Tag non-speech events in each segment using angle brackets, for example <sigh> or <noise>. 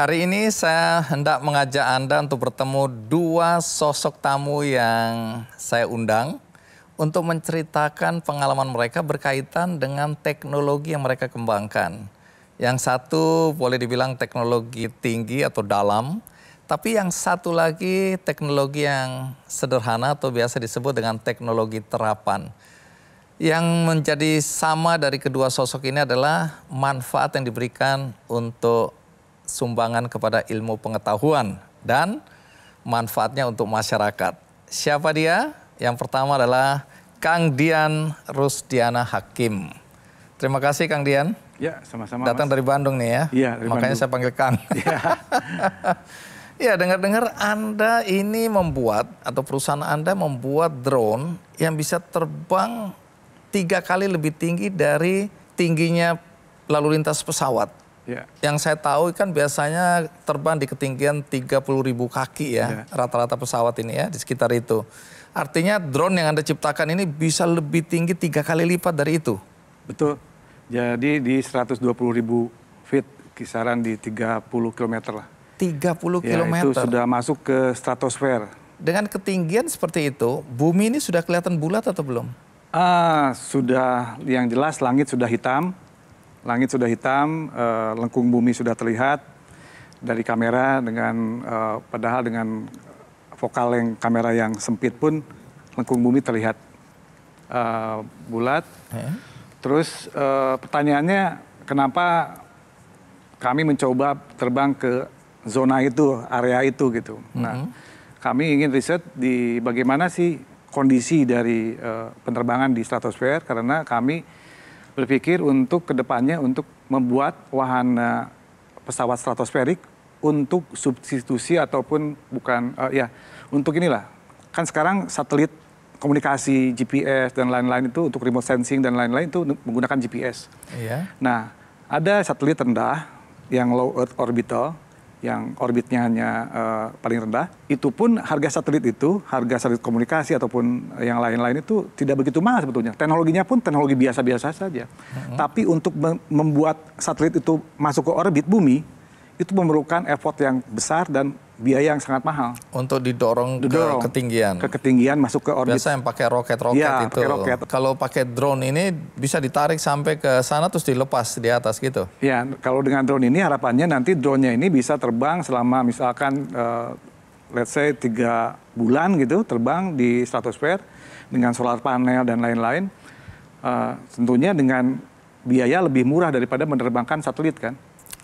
Hari ini saya hendak mengajak Anda untuk bertemu dua sosok tamu yang saya undang untuk menceritakan pengalaman mereka berkaitan dengan teknologi yang mereka kembangkan. Yang satu boleh dibilang teknologi tinggi atau dalam, tapi yang satu lagi teknologi yang sederhana atau biasa disebut dengan teknologi terapan. Yang menjadi sama dari kedua sosok ini adalah manfaat yang diberikan untuk sumbangan kepada ilmu pengetahuan dan manfaatnya untuk masyarakat. Siapa dia? Yang pertama adalah Kang Dian Rusdiana Hakim. Terima kasih Kang Dian. Ya, sama-sama. Datang mas. dari Bandung nih ya. Iya, dari Makanya Bandung. saya panggil Kang. Iya. <laughs> ya, dengar-dengar Anda ini membuat atau perusahaan Anda membuat drone yang bisa terbang tiga kali lebih tinggi dari tingginya lalu lintas pesawat. Yeah. Yang saya tahu kan biasanya terbang di ketinggian 30 ribu kaki ya, ya. rata-rata yeah. pesawat ini ya, di sekitar itu. Artinya drone yang Anda ciptakan ini bisa lebih tinggi tiga kali lipat dari itu? Betul. Jadi di 120 ribu feet, kisaran di 30 km lah. 30 ya, kilometer itu sudah masuk ke stratosfer. Dengan ketinggian seperti itu, bumi ini sudah kelihatan bulat atau belum? Ah, sudah yang jelas langit sudah hitam, Langit sudah hitam, uh, lengkung bumi sudah terlihat dari kamera dengan uh, padahal dengan vokal yang kamera yang sempit pun lengkung bumi terlihat uh, bulat. Ya. Eh? Terus uh, pertanyaannya kenapa kami mencoba terbang ke zona itu, area itu gitu. Hmm. Nah, mm-hmm. kami ingin riset di bagaimana sih kondisi dari uh, penerbangan di stratosfer karena kami berpikir untuk kedepannya untuk membuat wahana pesawat stratosferik untuk substitusi ataupun bukan uh, ya untuk inilah kan sekarang satelit komunikasi GPS dan lain-lain itu untuk remote sensing dan lain-lain itu menggunakan GPS. Iya. Nah ada satelit rendah yang low earth orbital yang orbitnya hanya uh, paling rendah, itu pun harga satelit itu, harga satelit komunikasi ataupun yang lain-lain itu tidak begitu mahal sebetulnya. Teknologinya pun teknologi biasa-biasa saja. Mm-hmm. Tapi untuk membuat satelit itu masuk ke orbit bumi, itu memerlukan effort yang besar dan biaya yang sangat mahal. Untuk didorong, didorong ke ketinggian. Ke ketinggian masuk ke orbit. Biasa yang pakai roket-roket ya, itu. Pakai roket. Kalau pakai drone ini bisa ditarik sampai ke sana terus dilepas di atas gitu. Ya, kalau dengan drone ini harapannya nanti drone-nya ini bisa terbang selama misalkan uh, let's say tiga bulan gitu terbang di stratosfer dengan solar panel dan lain-lain. Uh, tentunya dengan biaya lebih murah daripada menerbangkan satelit kan.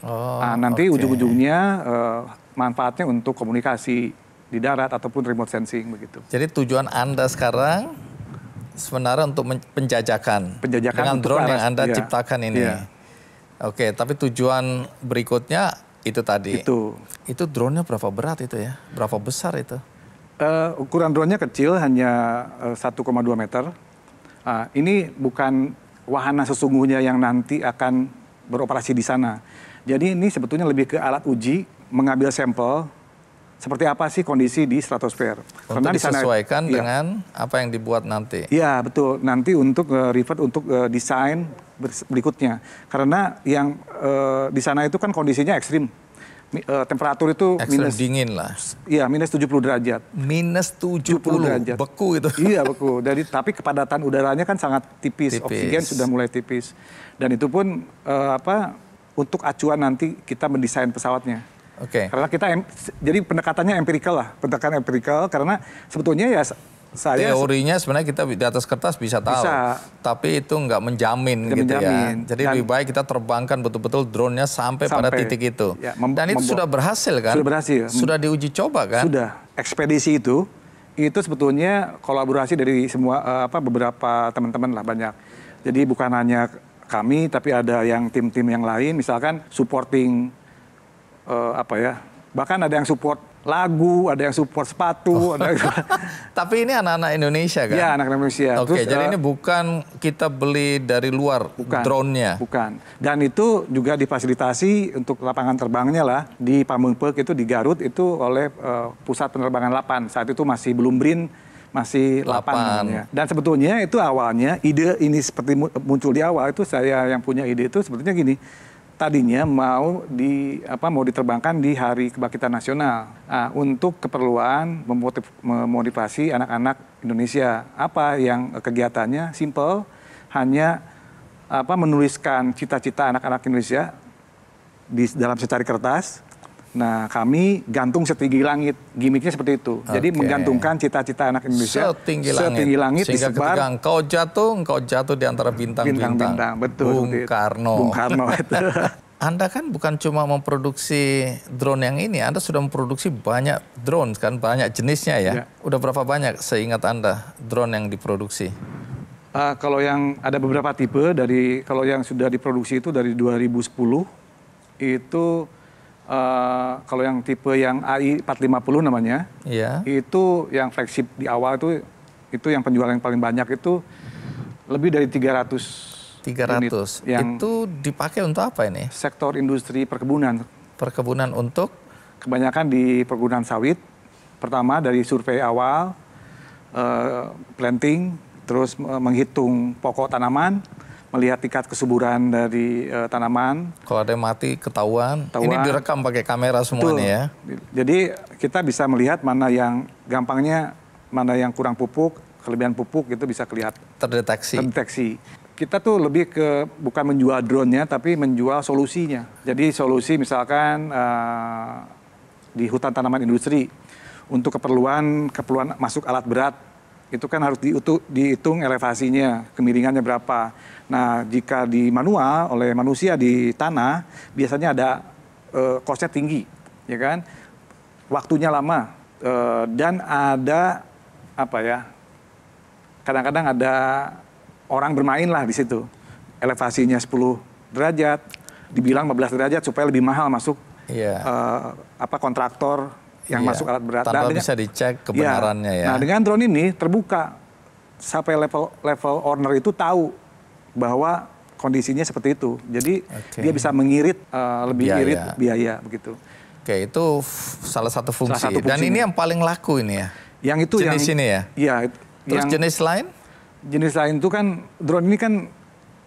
Oh, nah, nanti okay. ujung-ujungnya uh, manfaatnya untuk komunikasi di darat ataupun remote sensing begitu. Jadi tujuan Anda sekarang sebenarnya untuk penjajakan, penjajakan dengan drone arah, yang Anda iya, ciptakan ini. Iya. Oke, tapi tujuan berikutnya itu tadi. Itu. Itu drone-nya berapa berat itu ya? Berapa besar itu? Uh, ukuran drone-nya kecil, hanya uh, eh, 1,2 meter. Uh, ini bukan wahana sesungguhnya yang nanti akan beroperasi di sana. Jadi ini sebetulnya lebih ke alat uji mengambil sampel seperti apa sih kondisi di stratosfer. Untuk Karena disesuaikan di sana, iya. dengan apa yang dibuat nanti. Iya betul. Nanti untuk uh, revert untuk uh, desain berikutnya. Karena yang uh, di sana itu kan kondisinya ekstrim. temperatur itu ekstrim minus dingin lah. Iya minus 70 derajat. Minus 70, 70 derajat. Beku itu. <laughs> Iya beku. Jadi tapi kepadatan udaranya kan sangat tipis. tipis. Oksigen sudah mulai tipis. Dan itu pun uh, apa untuk acuan nanti kita mendesain pesawatnya Oke. Okay. Karena kita jadi pendekatannya empirikal lah, pendekatan empirikal karena sebetulnya ya saya teorinya sebenarnya kita di atas kertas bisa tahu, bisa, tapi itu nggak menjamin gitu ya. menjamin. ya. Jadi Dan, lebih baik kita terbangkan betul-betul drone-nya sampai, sampai pada titik itu. Ya, Dan itu sudah berhasil kan? Sudah berhasil. Sudah diuji coba kan? Sudah. Ekspedisi itu itu sebetulnya kolaborasi dari semua eh, apa beberapa teman-teman lah banyak. Jadi bukan hanya kami tapi ada yang tim-tim yang lain misalkan supporting uh, apa ya bahkan ada yang support lagu, ada yang support sepatu. Oh. ada yang... <laughs> Tapi ini anak-anak Indonesia kan? ya anak anak Indonesia. Oke, okay, jadi uh, ini bukan kita beli dari luar bukan, drone-nya? Bukan. Dan itu juga difasilitasi untuk lapangan terbangnya lah. Di Pamungpek itu di Garut itu oleh uh, Pusat Penerbangan Lapan. Saat itu masih belum BRIN, masih Lapan. ya. Dan sebetulnya itu awalnya ide ini seperti muncul di awal itu saya yang punya ide itu sebetulnya gini tadinya mau di apa mau diterbangkan di Hari Kebangkitan Nasional uh, untuk keperluan memotiv, memotivasi anak-anak Indonesia. Apa yang kegiatannya? Simple, hanya apa menuliskan cita-cita anak-anak Indonesia di dalam secari kertas Nah, kami gantung setinggi langit. Gimiknya seperti itu. Okay. Jadi menggantungkan cita-cita anak Indonesia setinggi langit, setinggi langit Sehingga disebar. ketika engkau jatuh, engkau jatuh di antara bintang-bintang. Bintang-bintang, betul. Bung Karno. Bung Karno itu. <laughs> Anda kan bukan cuma memproduksi drone yang ini, Anda sudah memproduksi banyak drone kan, banyak jenisnya ya. ya. Udah berapa banyak seingat Anda drone yang diproduksi? Uh, kalau yang ada beberapa tipe dari kalau yang sudah diproduksi itu dari 2010 itu uh, kalau yang tipe yang AI 450 namanya, yeah. itu yang flagship di awal itu itu yang penjualan yang paling banyak itu lebih dari 300 300 unit yang itu dipakai untuk apa ini? Sektor industri perkebunan. Perkebunan untuk kebanyakan di perkebunan sawit. Pertama dari survei awal uh, planting, terus eh, menghitung pokok tanaman, melihat tingkat kesuburan dari uh, tanaman. Kalau ada yang mati ketahuan. ketahuan. Ini direkam pakai kamera semuanya ya. Jadi kita bisa melihat mana yang gampangnya, mana yang kurang pupuk, kelebihan pupuk itu bisa kelihatan. Terdeteksi. Terdeteksi. Kita tuh lebih ke bukan menjual drone-nya tapi menjual solusinya. Jadi solusi misalkan uh, di hutan tanaman industri untuk keperluan keperluan masuk alat berat itu kan harus diutuh, dihitung elevasinya, kemiringannya berapa. Nah, jika di manual oleh manusia di tanah biasanya ada e, eh, kosnya tinggi, ya kan? Waktunya lama e, dan ada apa ya? Kadang-kadang ada orang bermain lah di situ. Elevasinya 10 derajat, dibilang 15 derajat supaya lebih mahal masuk yeah. Iya. uh, apa kontraktor yang ya, masuk alat berat. Tanpa nah, bisa dicek kebenarannya ya, ya. Nah dengan drone ini terbuka sampai level level owner itu tahu bahwa kondisinya seperti itu. Jadi okay. dia bisa mengirit uh, lebih biaya. irit biaya begitu. Oke okay, itu salah satu fungsi. Salah satu Dan ini yang paling laku ini ya. Yang itu jenis yang, ini ya. Iya. Terus yang, jenis lain? Jenis lain itu kan drone ini kan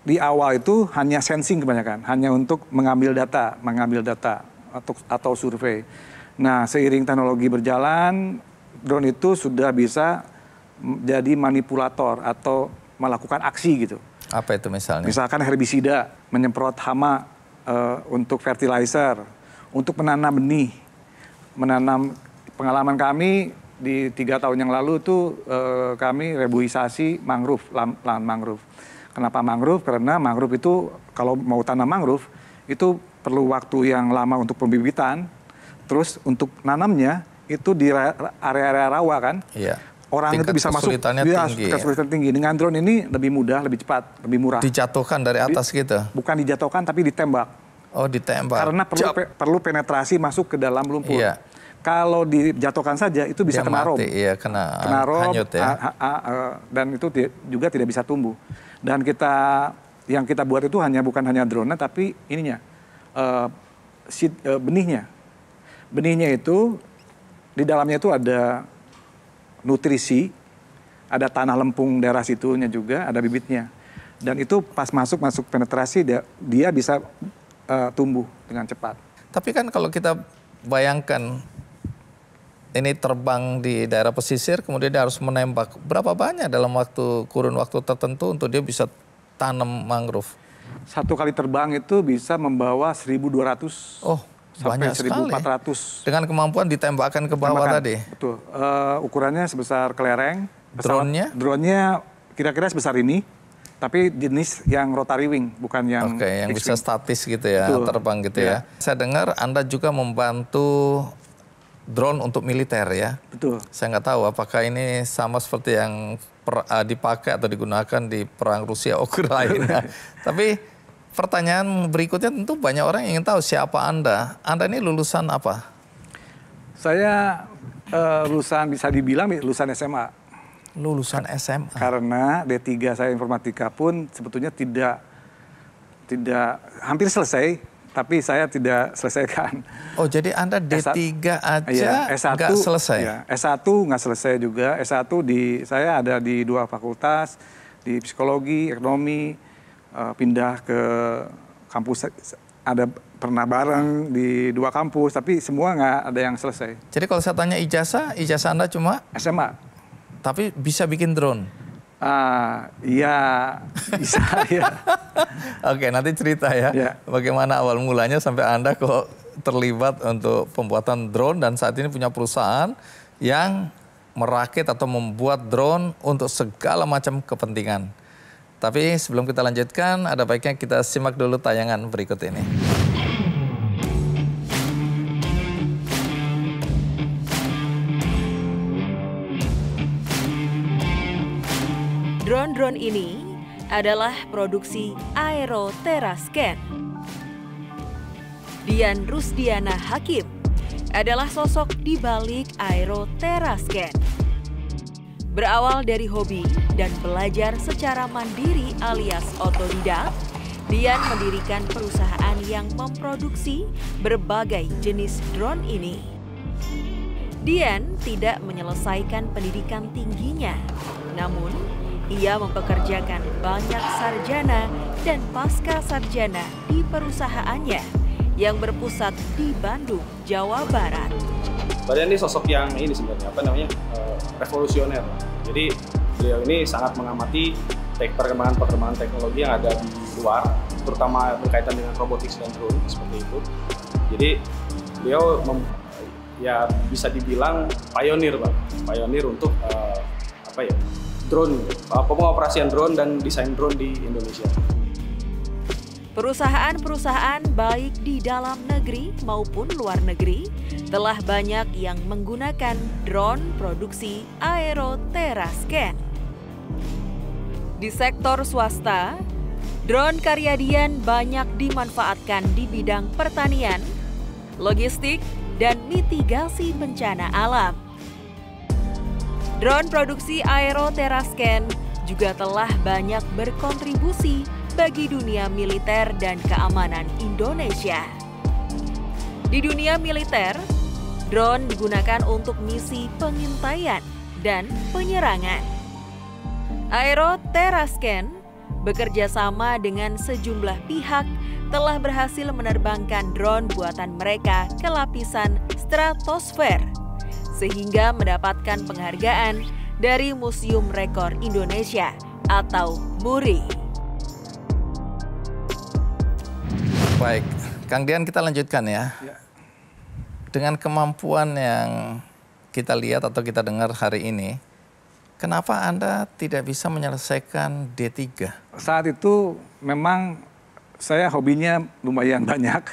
di awal itu hanya sensing kebanyakan, hanya untuk mengambil data, mengambil data atau, atau survei. Nah, seiring teknologi berjalan, drone itu sudah bisa jadi manipulator atau melakukan aksi gitu. Apa itu misalnya? Misalkan herbisida, menyemprot hama uh, untuk fertilizer, untuk menanam benih, menanam pengalaman kami di tiga tahun yang lalu itu uh, kami reboisasi mangrove lahan, lahan mangrove. Kenapa mangrove? Karena mangrove itu kalau mau tanam mangrove itu perlu waktu yang lama untuk pembibitan, Terus untuk nanamnya itu di area-area rawa kan. Iya. Orang Tingkat itu bisa masuk dia iya, tinggi, iya. kesulitan ya? tinggi. Dengan drone ini lebih mudah, lebih cepat, lebih murah. Dijatuhkan dari atas di, gitu. Bukan dijatuhkan tapi ditembak. Oh, ditembak. Karena perlu pe, perlu penetrasi masuk ke dalam lumpur. Iya. Kalau dijatuhkan saja itu bisa kena rob. Iya, kena, uh, kena rob, hanyut ya. A, ah, a, ah, a, ah, a, dan itu juga tidak bisa tumbuh. Dan kita yang kita buat itu hanya bukan hanya drone tapi ininya uh, eh, seed, uh, benihnya Benihnya itu di dalamnya itu ada nutrisi, ada tanah lempung daerah situnya juga, ada bibitnya. Dan itu pas masuk masuk penetrasi dia, dia bisa uh, tumbuh dengan cepat. Tapi kan kalau kita bayangkan ini terbang di daerah pesisir, kemudian dia harus menembak. Berapa banyak dalam waktu kurun waktu tertentu untuk dia bisa tanam mangrove? Satu kali terbang itu bisa membawa 1.200 oh sampai banyak 1.400 dengan kemampuan ditembakkan ke bawah Tembakan. tadi. Betul. Uh, ukurannya sebesar kelereng. Drone-nya? Drone-nya kira-kira sebesar ini, tapi jenis yang rotary wing, bukan yang Oke, okay, yang bisa statis gitu ya, Betul. terbang gitu yeah. ya. Iya. Saya dengar Anda juga membantu drone untuk militer ya. Betul. Saya nggak tahu apakah ini sama seperti yang per, uh, dipakai atau digunakan di perang Rusia <laughs> Ukraina. <laughs> Tapi pertanyaan berikutnya tentu banyak orang yang ingin tahu siapa Anda. Anda ini lulusan apa? Saya uh, lulusan bisa dibilang lulusan SMA. Lulusan SMA. Karena D3 saya informatika pun sebetulnya tidak tidak hampir selesai tapi saya tidak selesaikan. Oh, jadi Anda D3 aja iya, S1, nggak selesai? Iya, S1 nggak selesai juga. S1 di saya ada di dua fakultas, di psikologi, ekonomi, uh, pindah ke kampus ada pernah bareng di dua kampus tapi semua nggak ada yang selesai. Jadi kalau saya tanya ijazah, ijazah Anda cuma SMA. Tapi bisa bikin drone. Ah, iya, <laughs> bisa ya. Oke, nanti cerita ya, ya. Bagaimana awal mulanya sampai Anda kok terlibat untuk pembuatan drone dan saat ini punya perusahaan yang merakit atau membuat drone untuk segala macam kepentingan. Tapi sebelum kita lanjutkan, ada baiknya kita simak dulu tayangan berikut ini. Drone-drone ini adalah produksi Aero Terrascan. Dian Rusdiana Hakim adalah sosok di balik Aero Scan. Berawal dari hobi dan belajar secara mandiri alias otodidak, Dian mendirikan perusahaan yang memproduksi berbagai jenis drone ini. Dian tidak menyelesaikan pendidikan tingginya, namun ia mempekerjakan banyak sarjana dan pasca sarjana di perusahaannya yang berpusat di Bandung, Jawa Barat. Badan ini sosok yang ini sebenarnya apa namanya eh, revolusioner. Jadi beliau ini sangat mengamati perkembangan-perkembangan teknologi yang ada di luar, terutama berkaitan dengan robotik dan drone seperti itu. Jadi beliau mem, ya bisa dibilang pionir bang, pionir untuk eh, apa ya drone, uh, pengoperasian drone dan desain drone di Indonesia. Perusahaan-perusahaan baik di dalam negeri maupun luar negeri telah banyak yang menggunakan drone produksi terascan. Di sektor swasta, drone karya Dian banyak dimanfaatkan di bidang pertanian, logistik, dan mitigasi bencana alam. Drone produksi terascan juga telah banyak berkontribusi bagi dunia militer dan keamanan Indonesia. Di dunia militer, drone digunakan untuk misi pengintaian dan penyerangan. Aero Terrascan bekerja sama dengan sejumlah pihak telah berhasil menerbangkan drone buatan mereka ke lapisan stratosfer sehingga mendapatkan penghargaan dari Museum Rekor Indonesia atau MURI. Baik, Kang Dian kita lanjutkan ya. ya. Dengan kemampuan yang kita lihat atau kita dengar hari ini, kenapa Anda tidak bisa menyelesaikan D3? Saat itu memang saya hobinya lumayan banyak.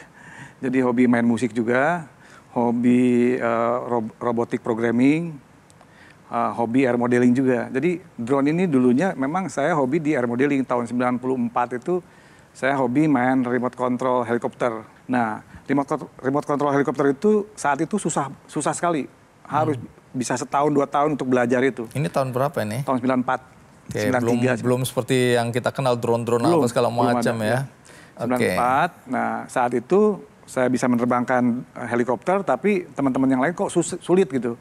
Jadi hobi main musik juga, hobi uh, rob robotik programming, uh, hobi air modeling juga. Jadi drone ini dulunya memang saya hobi di air modeling tahun 94 itu saya hobi main remote control helikopter. Nah, remote remote control helikopter itu saat itu susah susah sekali. Harus hmm. bisa setahun dua tahun untuk belajar itu. Ini tahun berapa ini? Tahun 94. Oke, 93. Belum, belum seperti yang kita kenal drone-drone apa segala macam ya. ya. 94. Nah, saat itu saya bisa menerbangkan eh, helikopter tapi teman-teman yang lain kok sulit gitu.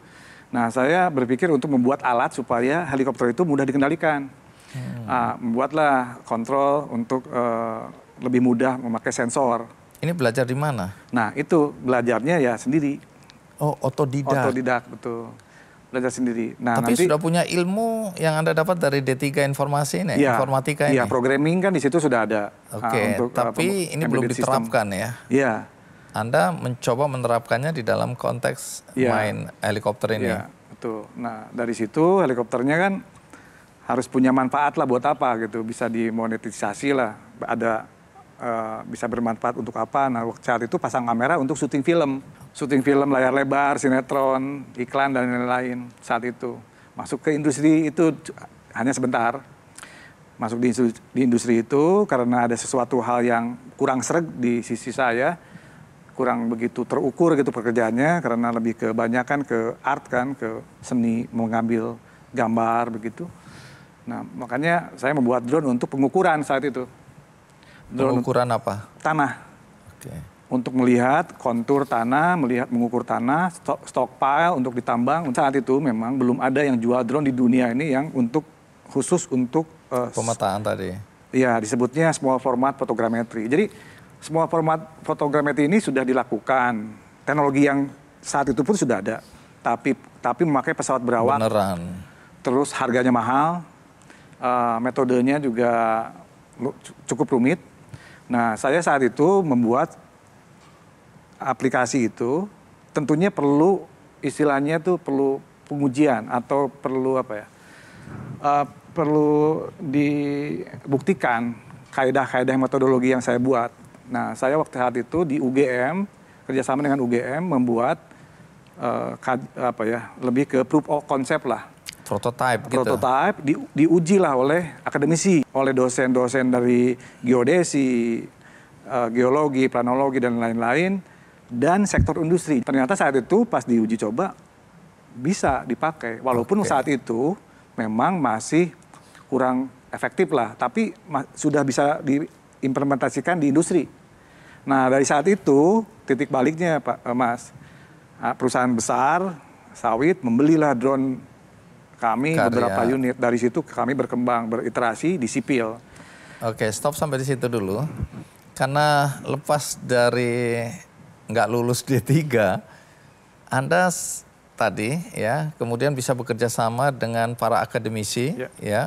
Nah, saya berpikir untuk membuat alat supaya helikopter itu mudah dikendalikan. Hmm. Uh, ah, buatlah kontrol untuk uh, lebih mudah memakai sensor. Ini belajar di mana? Nah itu belajarnya ya sendiri. Oh otodidak. Otodidak betul belajar sendiri. Nah, Tapi nanti, sudah punya ilmu yang Anda dapat dari D3 informasi ini, ya, informatika iya, ini. Iya, programming kan di situ sudah ada. Oke, okay, ah, uh, eh, tapi uh, ini belum diterapkan ya. Iya. Anda mencoba menerapkannya di dalam konteks ya. main helikopter ini. Iya, betul. Nah, dari situ helikopternya kan harus punya manfaat lah buat apa gitu. Bisa dimonetisasi lah. Ada uh, bisa bermanfaat untuk apa. Nah waktu saat itu pasang kamera untuk syuting film. Syuting film layar lebar, sinetron, iklan dan lain-lain saat itu. Masuk ke industri itu hanya sebentar. Masuk di industri, di industri itu karena ada sesuatu hal yang kurang serg di sisi saya, kurang begitu terukur gitu pekerjaannya karena lebih kebanyakan ke art kan, ke seni mengambil gambar begitu. Nah, makanya saya membuat drone untuk pengukuran saat itu. Drone pengukuran apa? Tanah. Oke. Untuk melihat kontur tanah, melihat mengukur tanah, stok, stockpile untuk ditambang. Saat itu memang belum ada yang jual drone di dunia ini yang untuk khusus untuk uh, pemetaan tadi. Iya, disebutnya semua format fotogrametri. Jadi semua format fotogrametri ini sudah dilakukan. Teknologi yang saat itu pun sudah ada. Tapi tapi memakai pesawat berawak. Beneran. Terus harganya mahal, Eh, metodenya juga cukup rumit. Nah, saya saat itu membuat aplikasi itu tentunya perlu istilahnya itu perlu pengujian atau perlu apa ya? Uh, perlu dibuktikan kaedah-kaedah metodologi yang saya buat. Nah, saya waktu saat itu di UGM kerjasama dengan UGM membuat uh, apa ya lebih ke proof of concept lah prototype gitu. Prototype di, diuji lah oleh akademisi, oleh dosen-dosen dari geodesi, eh, geologi, planologi dan lain-lain dan sektor industri. Ternyata saat itu pas diuji coba bisa dipakai walaupun okay. saat itu memang masih kurang efektif lah, tapi sudah bisa diimplementasikan di industri. Nah, dari saat itu titik baliknya Pak eh, Mas. Nah, perusahaan besar sawit membelilah drone kami Karya. beberapa unit dari situ kami berkembang beriterasi di sipil. Oke, stop sampai di situ dulu. Karena lepas dari nggak lulus D3, Anda tadi ya, kemudian bisa bekerja sama dengan para akademisi ya. ya.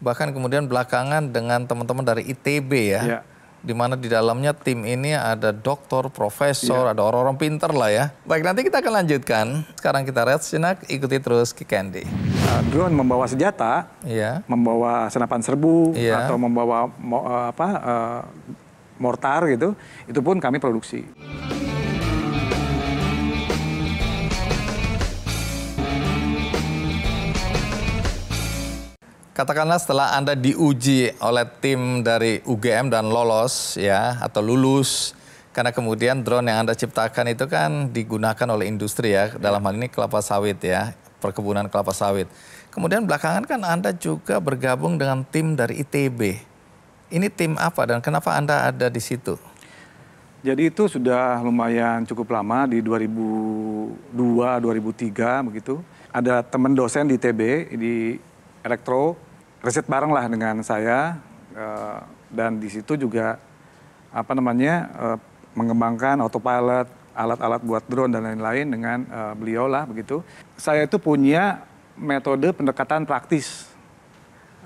Bahkan kemudian belakangan dengan teman-teman dari ITB ya. ya di mana di dalamnya tim ini ada dokter, profesor, yeah. ada orang-orang pinter lah ya. Baik, nanti kita akan lanjutkan. Sekarang kita lihat Sinak, ikuti terus Ki Candy. Uh, eh, drone membawa senjata, yeah. membawa senapan serbu, yeah. atau membawa mo, eh, apa uh, mortar gitu, itu pun kami produksi. Katakanlah setelah Anda diuji oleh tim dari UGM dan lolos ya atau lulus karena kemudian drone yang Anda ciptakan itu kan digunakan oleh industri ya dalam hal ini kelapa sawit ya, perkebunan kelapa sawit. Kemudian belakangan kan Anda juga bergabung dengan tim dari ITB. Ini tim apa dan kenapa Anda ada di situ? Jadi itu sudah lumayan cukup lama di 2002 2003 begitu. Ada teman dosen di ITB di elektro riset bareng lah dengan saya eh, dan di situ juga apa namanya eh, mengembangkan autopilot, alat-alat buat drone dan lain-lain dengan uh, beliau lah begitu. Saya itu punya metode pendekatan praktis.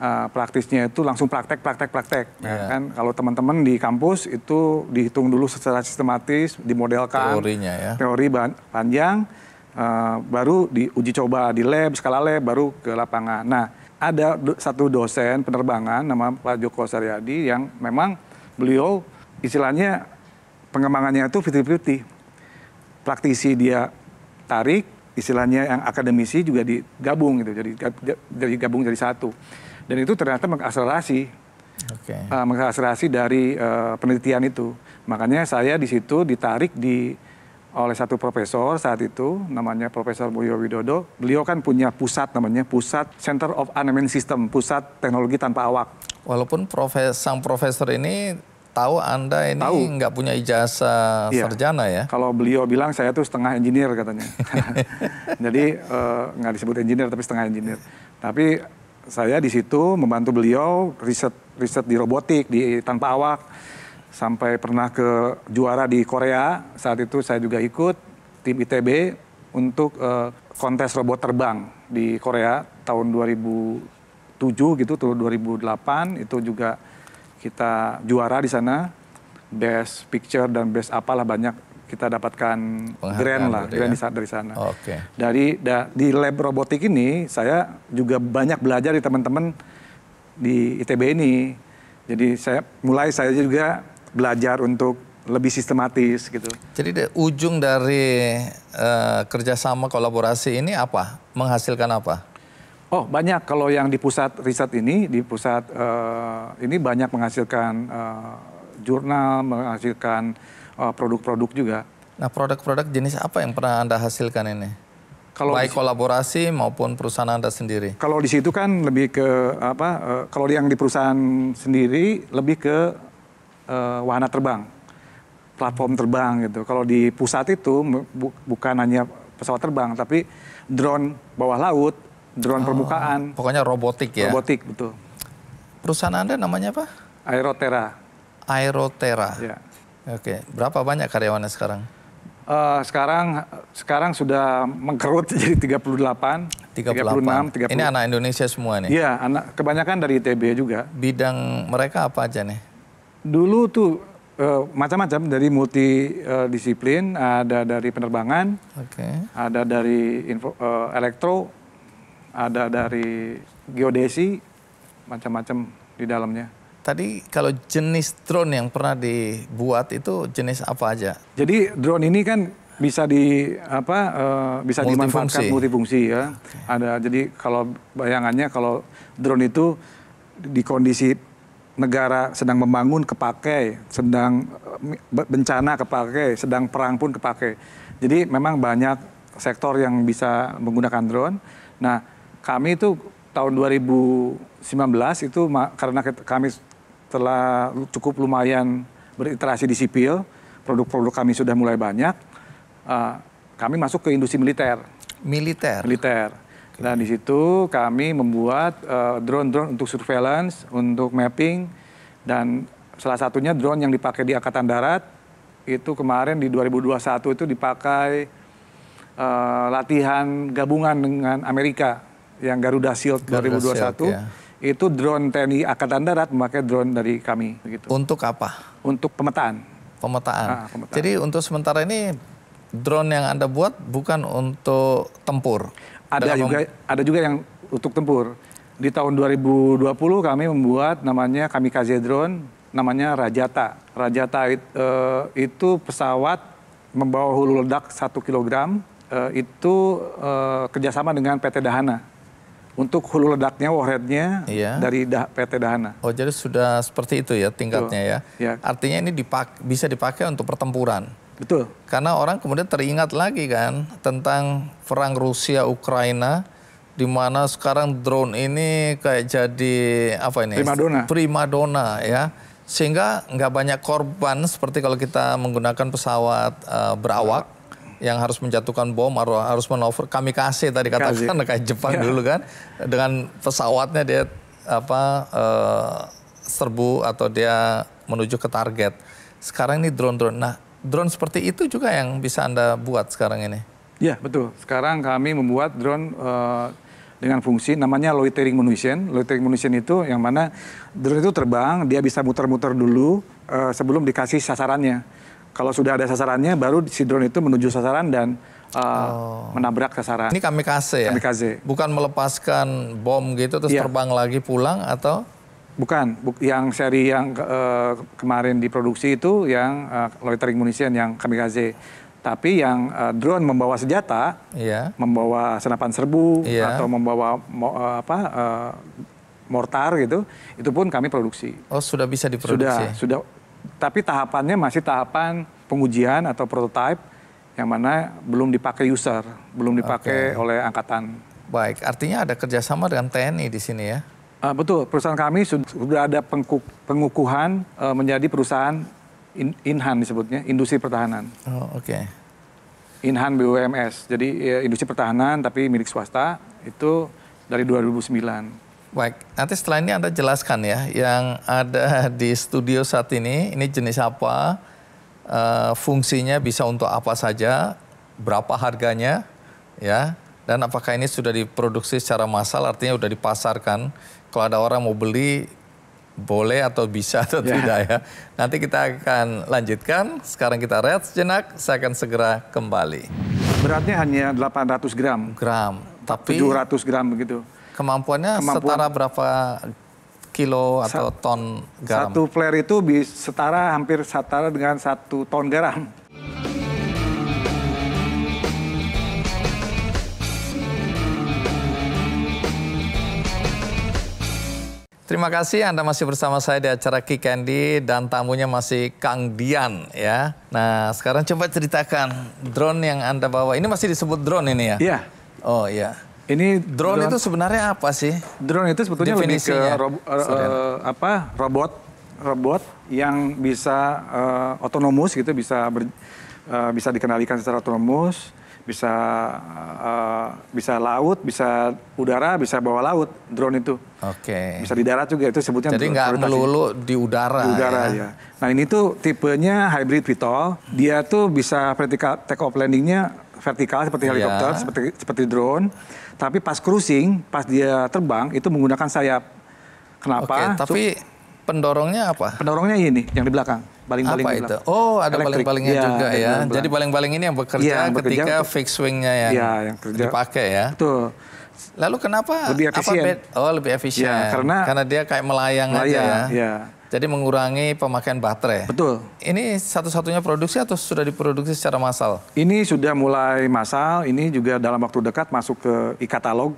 Uh, praktisnya itu langsung praktek, praktek, praktek. Yeah. Kan kalau teman-teman di kampus itu dihitung dulu secara sistematis, dimodelkan. Teorinya ya. Teori panjang, uh, baru diuji coba di lab, skala lab, baru ke lapangan. Nah, ada do, satu dosen penerbangan nama Pak Joko Saryadi yang memang beliau istilahnya pengembangannya itu fitri fifty Praktisi dia tarik, istilahnya yang akademisi juga digabung gitu, jadi dari gabung jadi satu. Dan itu ternyata mengakselerasi. Okay. Uh, mengakselerasi dari uh, penelitian itu. Makanya saya di situ ditarik di oleh satu profesor saat itu namanya Profesor Boyo Widodo. Beliau kan punya pusat namanya Pusat Center of Unmanned System, Pusat Teknologi Tanpa Awak. Walaupun profes, sang profesor ini tahu Anda ini nggak punya ijazah iya. sarjana ya? Kalau beliau bilang saya tuh setengah engineer katanya. <laughs> Jadi eh, nggak disebut engineer tapi setengah engineer. Tapi saya di situ membantu beliau riset riset di robotik di tanpa awak sampai pernah ke juara di Korea. Saat itu saya juga ikut tim ITB untuk uh, kontes robot terbang di Korea tahun 2007 gitu, tahun 2008 itu juga kita juara di sana. Best picture dan best apalah banyak kita dapatkan grand lah, ya? grand dari sana. Okay. Dari da, di lab robotik ini saya juga banyak belajar di teman-teman di ITB ini. Jadi saya mulai saya juga belajar untuk lebih sistematis gitu. Jadi de, ujung dari uh, kerjasama kolaborasi ini apa? Menghasilkan apa? Oh banyak kalau yang di pusat riset ini di pusat uh, ini banyak menghasilkan uh, jurnal, menghasilkan produk-produk uh, juga. Nah produk-produk jenis apa yang pernah anda hasilkan ini? Kalau baik kolaborasi maupun perusahaan anda sendiri. Kalau di situ kan lebih ke apa? Uh, kalau yang di perusahaan sendiri lebih ke uh, wahana terbang, platform terbang gitu. Kalau di pusat itu bu bukan hanya pesawat terbang, tapi drone bawah laut, drone oh, permukaan. Pokoknya robotik ya? Robotik, betul. Perusahaan Anda namanya apa? Aerotera. Aerotera? Ya. Oke, berapa banyak karyawannya sekarang? Uh, sekarang sekarang sudah mengkerut <laughs> jadi 38, 38, 36, 30. Ini anak Indonesia semua nih? Iya, anak kebanyakan dari ITB juga. Bidang mereka apa aja nih? dulu tuh uh, macam-macam dari multi uh, disiplin, ada dari penerbangan, okay. ada dari info, uh, elektro, ada dari geodesi, macam-macam di dalamnya tadi kalau jenis drone yang pernah dibuat itu jenis apa aja? Jadi drone ini kan bisa di apa uh, bisa multifungsi. dimanfaatkan multifungsi ya. Okay. Ada jadi kalau bayangannya kalau drone itu di kondisi negara sedang membangun kepakai, sedang eh, bencana kepakai, sedang perang pun kepakai. Jadi memang banyak sektor yang bisa menggunakan drone. Nah, kami itu tahun 2019 itu karena kami telah cukup lumayan beriterasi di sipil, produk-produk kami sudah mulai banyak. Eh, kami masuk ke industri militer. Militer. Militer. Nah di situ kami membuat eh, drone-drone uh, untuk surveillance, untuk mapping, dan salah satunya drone yang dipakai di Angkatan Darat itu kemarin di 2021 itu dipakai uh, latihan gabungan dengan Amerika yang Garuda Shield Garuda 2021. Shield, ya. Itu drone TNI Angkatan Darat memakai drone dari kami. Gitu. Untuk apa? Untuk pemetaan. Pemetaan. Nah, pemetaan. Jadi untuk sementara ini drone yang Anda buat bukan untuk tempur? ada juga ada juga yang untuk tempur. Di tahun 2020 kami membuat namanya kami kamikaze drone namanya Rajata. Rajata it, uh, itu pesawat membawa hulu ledak 1 kg uh, itu uh, kerjasama dengan PT Dahana untuk hulu ledaknya warheadnya iya. dari da PT Dahana. Oh jadi sudah seperti itu ya tingkatnya Tuh. ya. ya. Artinya ini dipak bisa dipakai untuk pertempuran. Betul. Karena orang kemudian teringat lagi kan tentang perang Rusia Ukraina di mana sekarang drone ini kayak jadi apa ini? Primadona. Primadona ya. Sehingga nggak banyak korban seperti kalau kita menggunakan pesawat uh, berawak yang harus menjatuhkan bom atau harus menover kasih tadi katakan kayak Jepang ya. dulu kan dengan pesawatnya dia apa uh, serbu atau dia menuju ke target. Sekarang ini drone-drone. Nah, drone seperti itu juga yang bisa Anda buat sekarang ini? Ya, betul. Sekarang kami membuat drone uh, dengan fungsi namanya loitering munition. Loitering munition itu yang mana drone itu terbang, dia bisa muter-muter dulu uh, sebelum dikasih sasarannya. Kalau sudah ada sasarannya, baru si drone itu menuju sasaran dan uh, oh. menabrak sasaran. Ini kamikaze ya? Kamikaze. Bukan melepaskan bom gitu terus ya. terbang lagi pulang atau? Bukan, bu yang seri yang ke eh, kemarin diproduksi itu yang uh, loitering munition yang kamikaze. Tapi yang uh, drone membawa senjata, yeah. membawa senapan serbu yeah. atau membawa mo, apa uh, mortar gitu, itu pun kami produksi. Oh, sudah bisa diproduksi. Sudah, sudah. Tapi tahapannya masih tahapan pengujian atau prototype yang mana belum dipakai user, belum dipakai okay. oleh angkatan. Baik, artinya ada kerjasama dengan TNI di sini ya? Uh, betul, perusahaan kami sudah ada pengku, pengukuhan uh, menjadi perusahaan in, Inhan disebutnya, industri pertahanan. Oh, oke. Okay. Inhan BUMS. Jadi ya, industri pertahanan tapi milik swasta itu dari 2009. Baik, nanti setelah ini Anda jelaskan ya yang ada di studio saat ini, ini jenis apa, uh, fungsinya bisa untuk apa saja, berapa harganya, ya. Dan apakah ini sudah diproduksi secara massal artinya sudah dipasarkan? kalau ada orang mau beli boleh atau bisa <laughs> atau yeah. tidak ya. Nanti kita akan lanjutkan. Sekarang kita rehat sejenak, saya akan segera kembali. Beratnya hanya 800 gram. Gram. Tapi 700 gram begitu. Kemampuannya Kemampuan, setara berapa kilo atau ton garam? Satu flare itu setara hampir setara dengan satu ton garam. Terima kasih Anda masih bersama saya di acara Kick Candy dan tamunya masih Kang Dian ya. Nah sekarang coba ceritakan drone yang Anda bawa. Ini masih disebut drone ini ya? Iya. Oh iya. Ini drone, drone itu sebenarnya apa sih? Drone itu sebetulnya lebih ke rob, uh, apa robot robot yang bisa uh, eh, otonomus gitu bisa ber, uh, bisa dikendalikan secara otonomus bisa uh, bisa laut, bisa udara, bisa bawah laut drone itu. Oke. Okay. Bisa di darat juga itu sebutnya. Jadi nggak melulu di udara. Di udara ya. ya. Nah ini tuh tipenya hybrid VTOL. Dia tuh bisa vertikal take off landingnya vertikal seperti iya. helikopter, seperti seperti drone. Tapi pas cruising, pas dia terbang itu menggunakan sayap. Kenapa? Okay, tapi pendorongnya apa? Pendorongnya ini yang di belakang baling-baling apa itu? Oh, ada baling-balingnya ya, juga ya. Jadi baling-baling ini yang bekerja, ya, yang bekerja ketika untuk, fixed wing-nya ya, ya yang kerja. dipakai ya. Betul. Lalu kenapa? Lebih efisien. Apa, oh, lebih efisien. Ya, karena karena dia kayak melayang, melayang aja ya. ya. Jadi mengurangi pemakaian baterai. Betul. Ini satu-satunya produksi atau sudah diproduksi secara massal? Ini sudah mulai massal. Ini juga dalam waktu dekat masuk ke e-katalog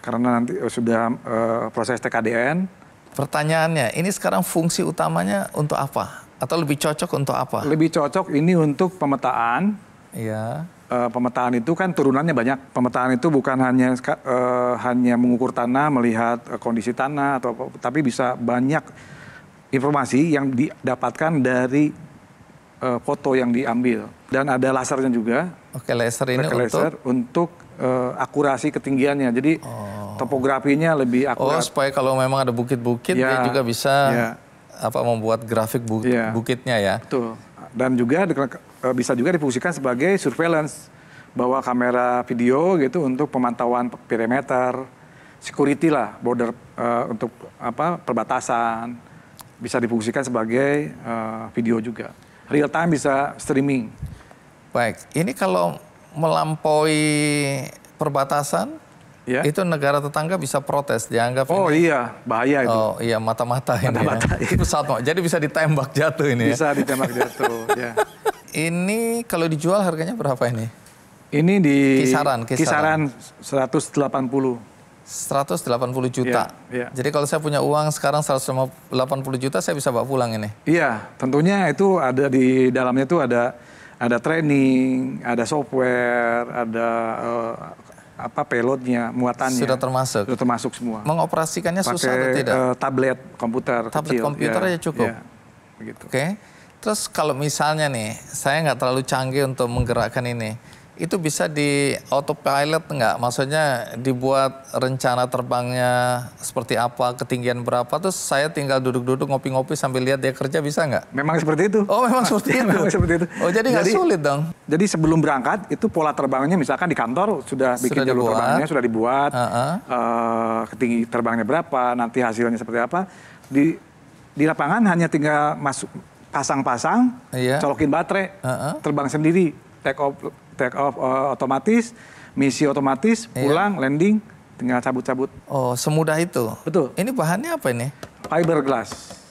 karena nanti eh, sudah uh, proses TKDN. Pertanyaannya, ini sekarang fungsi utamanya untuk apa? Atau lebih cocok untuk apa? Lebih cocok ini untuk pemetaan. Iya. Uh, pemetaan itu kan turunannya banyak. Pemetaan itu bukan hanya uh, hanya mengukur tanah, melihat uh, kondisi tanah atau tapi bisa banyak informasi yang didapatkan dari uh, foto yang diambil dan ada lasernya juga. Oke, laser ini untuk laser untuk uh, akurasi ketinggiannya. Jadi oh. topografinya lebih oh, akurat. Oh, supaya kalau memang ada bukit-bukit ya, dia juga bisa ya apa membuat grafik bu yeah. bukitnya ya. Betul. Dan juga eh, bisa juga difungsikan sebagai surveillance bawa kamera video gitu untuk pemantauan perimeter, security lah, border uh, untuk apa perbatasan bisa difungsikan sebagai uh, video juga. Real time bisa streaming. Baik, ini kalau melampaui perbatasan ya. itu negara tetangga bisa protes dianggap oh ini, iya bahaya itu oh iya mata-mata ini ya. mata-mata, ya. jadi bisa ditembak jatuh ini ya. bisa ya. ditembak jatuh <laughs> ya ini kalau dijual harganya berapa ini ini di kisaran kisaran, kisaran 180 180 juta. Ya, ya. Jadi kalau saya punya uang sekarang 180 juta saya bisa bawa pulang ini. Iya, tentunya itu ada di dalamnya itu ada ada training, ada software, ada uh, apa payloadnya, muatannya. Sudah termasuk. Sudah termasuk semua. Mengoperasikannya Pake, susah atau tidak? Uh, tablet komputer. Tablet kecil. komputer ya, ya cukup. Ya, Oke. Okay. Terus kalau misalnya nih, saya nggak terlalu canggih untuk menggerakkan ini itu bisa di autopilot nggak? Maksudnya dibuat rencana terbangnya seperti apa, ketinggian berapa, terus saya tinggal duduk-duduk ngopi-ngopi sambil lihat dia kerja bisa nggak? Memang seperti itu. Oh memang seperti <laughs> itu? memang seperti itu. Oh jadi nggak sulit dong? Jadi sebelum berangkat itu pola terbangnya misalkan di kantor sudah bikin sudah jalur dibuat. terbangnya, sudah dibuat, uh -huh. uh, ketinggi terbangnya berapa, nanti hasilnya seperti apa. Di, di lapangan hanya tinggal masuk pasang-pasang, iya. colokin baterai, uh -uh. terbang sendiri take off take off uh, otomatis, misi otomatis, iya. pulang, iya. landing, tinggal cabut-cabut. Oh, semudah itu. Betul. Ini bahannya apa ini? Fiberglass.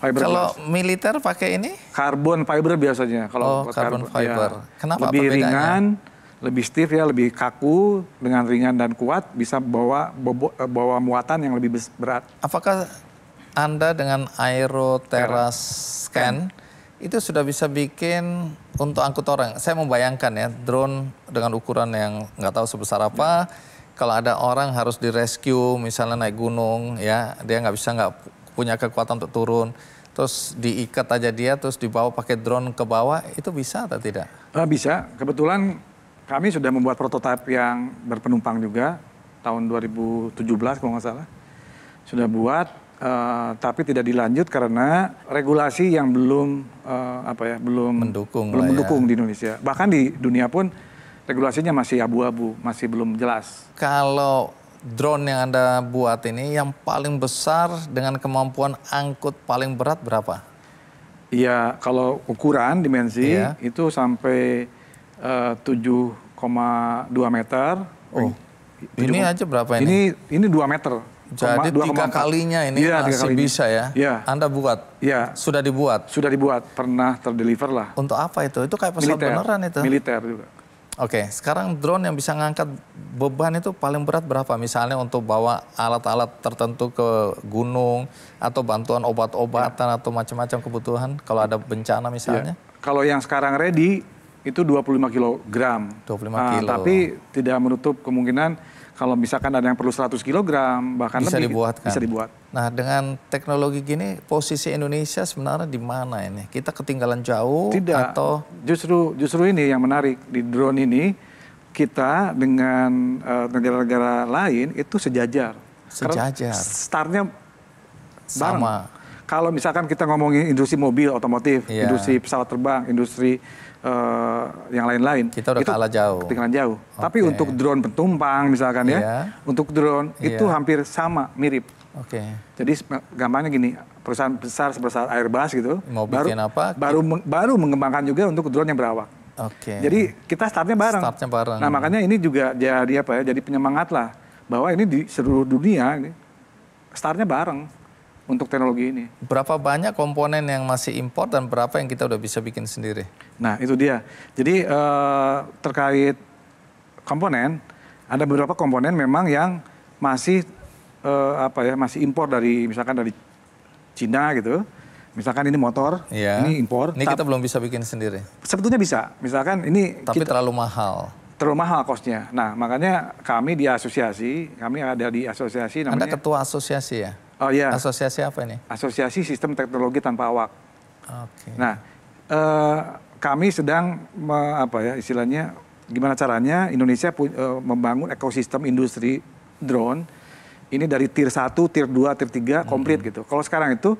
Fiber Kalau glass. militer pakai ini? Karbon fiber biasanya. Kalau oh, karbon iya. fiber. Ya, Kenapa? Lebih ringan, lebih stiff ya, lebih kaku dengan ringan dan kuat bisa bawa bobo, eh, bawa muatan yang lebih berat. Apakah anda dengan aeroterascan, scan itu sudah bisa bikin untuk angkut orang. Saya membayangkan ya drone dengan ukuran yang nggak tahu sebesar apa. Ya. Kalau ada orang harus direscue, misalnya naik gunung, ya dia nggak bisa nggak punya kekuatan untuk turun, terus diikat aja dia, terus dibawa pakai drone ke bawah, itu bisa atau tidak? Uh, bisa. Kebetulan kami sudah membuat prototipe yang berpenumpang juga tahun 2017 kalau nggak salah. Sudah buat uh, tapi tidak dilanjut karena regulasi yang belum uh, apa ya belum mendukung belum ya. mendukung ya. di Indonesia bahkan di dunia pun regulasinya masih abu-abu masih belum jelas kalau drone yang anda buat ini yang paling besar dengan kemampuan angkut paling berat berapa Iya kalau ukuran dimensi ya. itu sampai eh, uh, 7,2 meter oh ini aja berapa ini ini ini 2 meter jadi tiga kalinya ini ya, masih kalinya. bisa ya. ya. Anda buat? Ya. Sudah dibuat? Sudah dibuat, pernah terdeliver lah. Untuk apa itu? Itu kayak pesawat militer. beneran itu? Militer juga. Oke, sekarang drone yang bisa ngangkat beban itu paling berat berapa? Misalnya untuk bawa alat-alat tertentu ke gunung atau bantuan obat-obatan ya. atau macam-macam kebutuhan kalau ada bencana misalnya? Ya. Kalau yang sekarang ready itu 25 kg. 25 kilo. Nah, tapi tidak menutup kemungkinan kalau misalkan ada yang perlu 100 kg bahkan bisa lebih dibuatkan. bisa dibuat. Nah, dengan teknologi gini posisi Indonesia sebenarnya di mana ini? Kita ketinggalan jauh Tidak, atau justru justru ini yang menarik di drone ini kita dengan eh, negara-negara uh, lain itu sejajar. Sejajar. Karena startnya bareng. sama. Kalau misalkan kita ngomongin industri mobil, otomotif, yeah. industri pesawat terbang, industri Eh, yang lain-lain. Kita udah itu kalah jauh. Ketinggalan jauh. Okay. Tapi untuk drone penumpang misalkan yeah. ya, iya. untuk drone yeah. itu hampir sama, mirip. Oke. Okay. Jadi gampangnya gini, perusahaan besar sebesar Airbus gitu, mau baru, bikin apa? Baru baru mengembangkan juga untuk drone yang berawak. Oke. Okay. Jadi kita startnya bareng. Startnya bareng. Nah makanya ini juga jadi apa ya? Jadi penyemangat lah bahwa ini di seluruh dunia ini startnya bareng untuk teknologi ini. Berapa banyak komponen yang masih impor dan berapa yang kita udah bisa bikin sendiri? Nah, itu dia. Jadi uh, terkait komponen, ada beberapa komponen memang yang masih uh, apa ya, masih impor dari misalkan dari Cina gitu. Misalkan ini motor, ya. ini impor. Ini kita belum bisa bikin sendiri. Sebetulnya bisa. Misalkan ini Tapi kita, terlalu mahal terlalu mahal kosnya. Nah, makanya kami di asosiasi, kami ada di asosiasi namanya... Anda ketua asosiasi ya? Oh ya. Asosiasi apa ini? Asosiasi Sistem Teknologi Tanpa Awak. Oke. Okay. Nah, eh, kami sedang me, apa ya istilahnya gimana caranya Indonesia pu, eh, membangun ekosistem industri drone ini dari tier 1, tier 2, tier 3 hmm. komplit -hmm. gitu. Kalau sekarang itu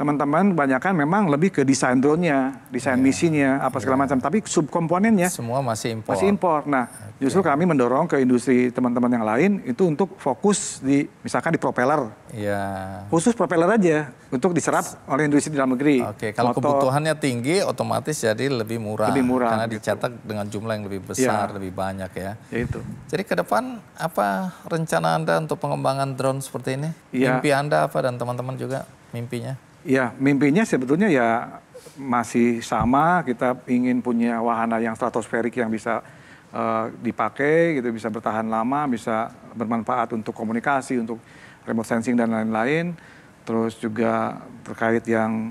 teman-teman kebanyakan memang lebih ke desain drone-nya, desain yeah. misinya, apa segala yeah. macam. Tapi subkomponennya semua masih impor. Masih impor. Nah, okay. justru kami mendorong ke industri teman-teman yang lain itu untuk fokus di misalkan di propeller. Yeah. Khusus propeller aja untuk diserap oleh industri di dalam negeri. Oke, okay. kalau Motor, kebutuhannya tinggi otomatis jadi lebih murah. Lebih murah. Karena gitu. dicetak dengan jumlah yang lebih besar, yeah. lebih banyak ya. Itu. Jadi ke depan apa rencana Anda untuk pengembangan drone seperti ini? Yeah. Mimpi Anda apa dan teman-teman juga mimpinya? Ya, mimpinya sebetulnya ya masih sama. Kita ingin punya wahana yang stratosferik yang bisa uh, dipakai, gitu bisa bertahan lama, bisa bermanfaat untuk komunikasi, untuk remote sensing dan lain-lain. Terus juga terkait yang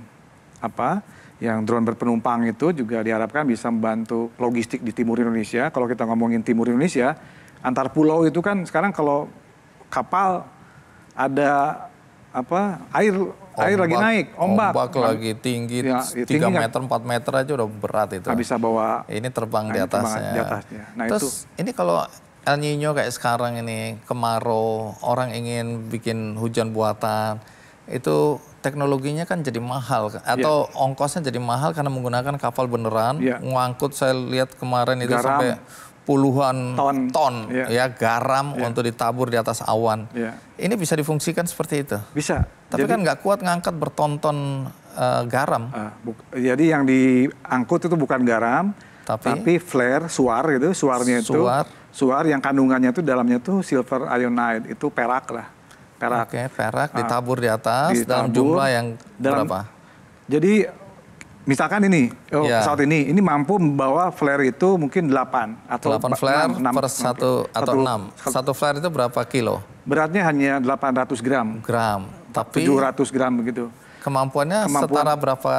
apa? Yang drone berpenumpang itu juga diharapkan bisa membantu logistik di timur Indonesia. Kalau kita ngomongin timur Indonesia, antar pulau itu kan sekarang kalau kapal ada apa air ombak, air lagi naik, ombak. Ombak kan lagi tinggi, ya, ya, 3 tinggi meter, 4 meter aja udah berat itu. Nggak bisa bawa. Ini terbang nah, di atasnya. Di atasnya. Nah, Terus itu. ini kalau El Nino kayak sekarang ini, kemarau, orang ingin bikin hujan buatan, itu teknologinya kan jadi mahal atau ya. ongkosnya jadi mahal karena menggunakan kapal beneran, ya. ngangkut saya lihat kemarin itu Garam. sampai puluhan ton, ton yeah. ya garam yeah. untuk ditabur di atas awan. Yeah. Ini bisa difungsikan seperti itu. Bisa. Tapi jadi, kan nggak kuat ngangkat bertonton uh, garam. Uh, jadi yang diangkut itu bukan garam, tapi, tapi flare, suar gitu, suarnya itu. Suar Suar yang kandungannya itu dalamnya itu silver ionide, itu perak lah. Perak. Oke, okay, perak ah. ditabur di atas ditabur, dalam jumlah yang dalam, berapa? Jadi misalkan ini oh, yeah. pesawat ini ini mampu membawa flare itu mungkin 8 atau 8 flare 6, 6 per 1 okay. atau 6. Satu flare itu berapa kilo? Beratnya hanya 800 gram. Gram. Tapi 700 gram begitu. Kemampuannya Kemampuan, setara berapa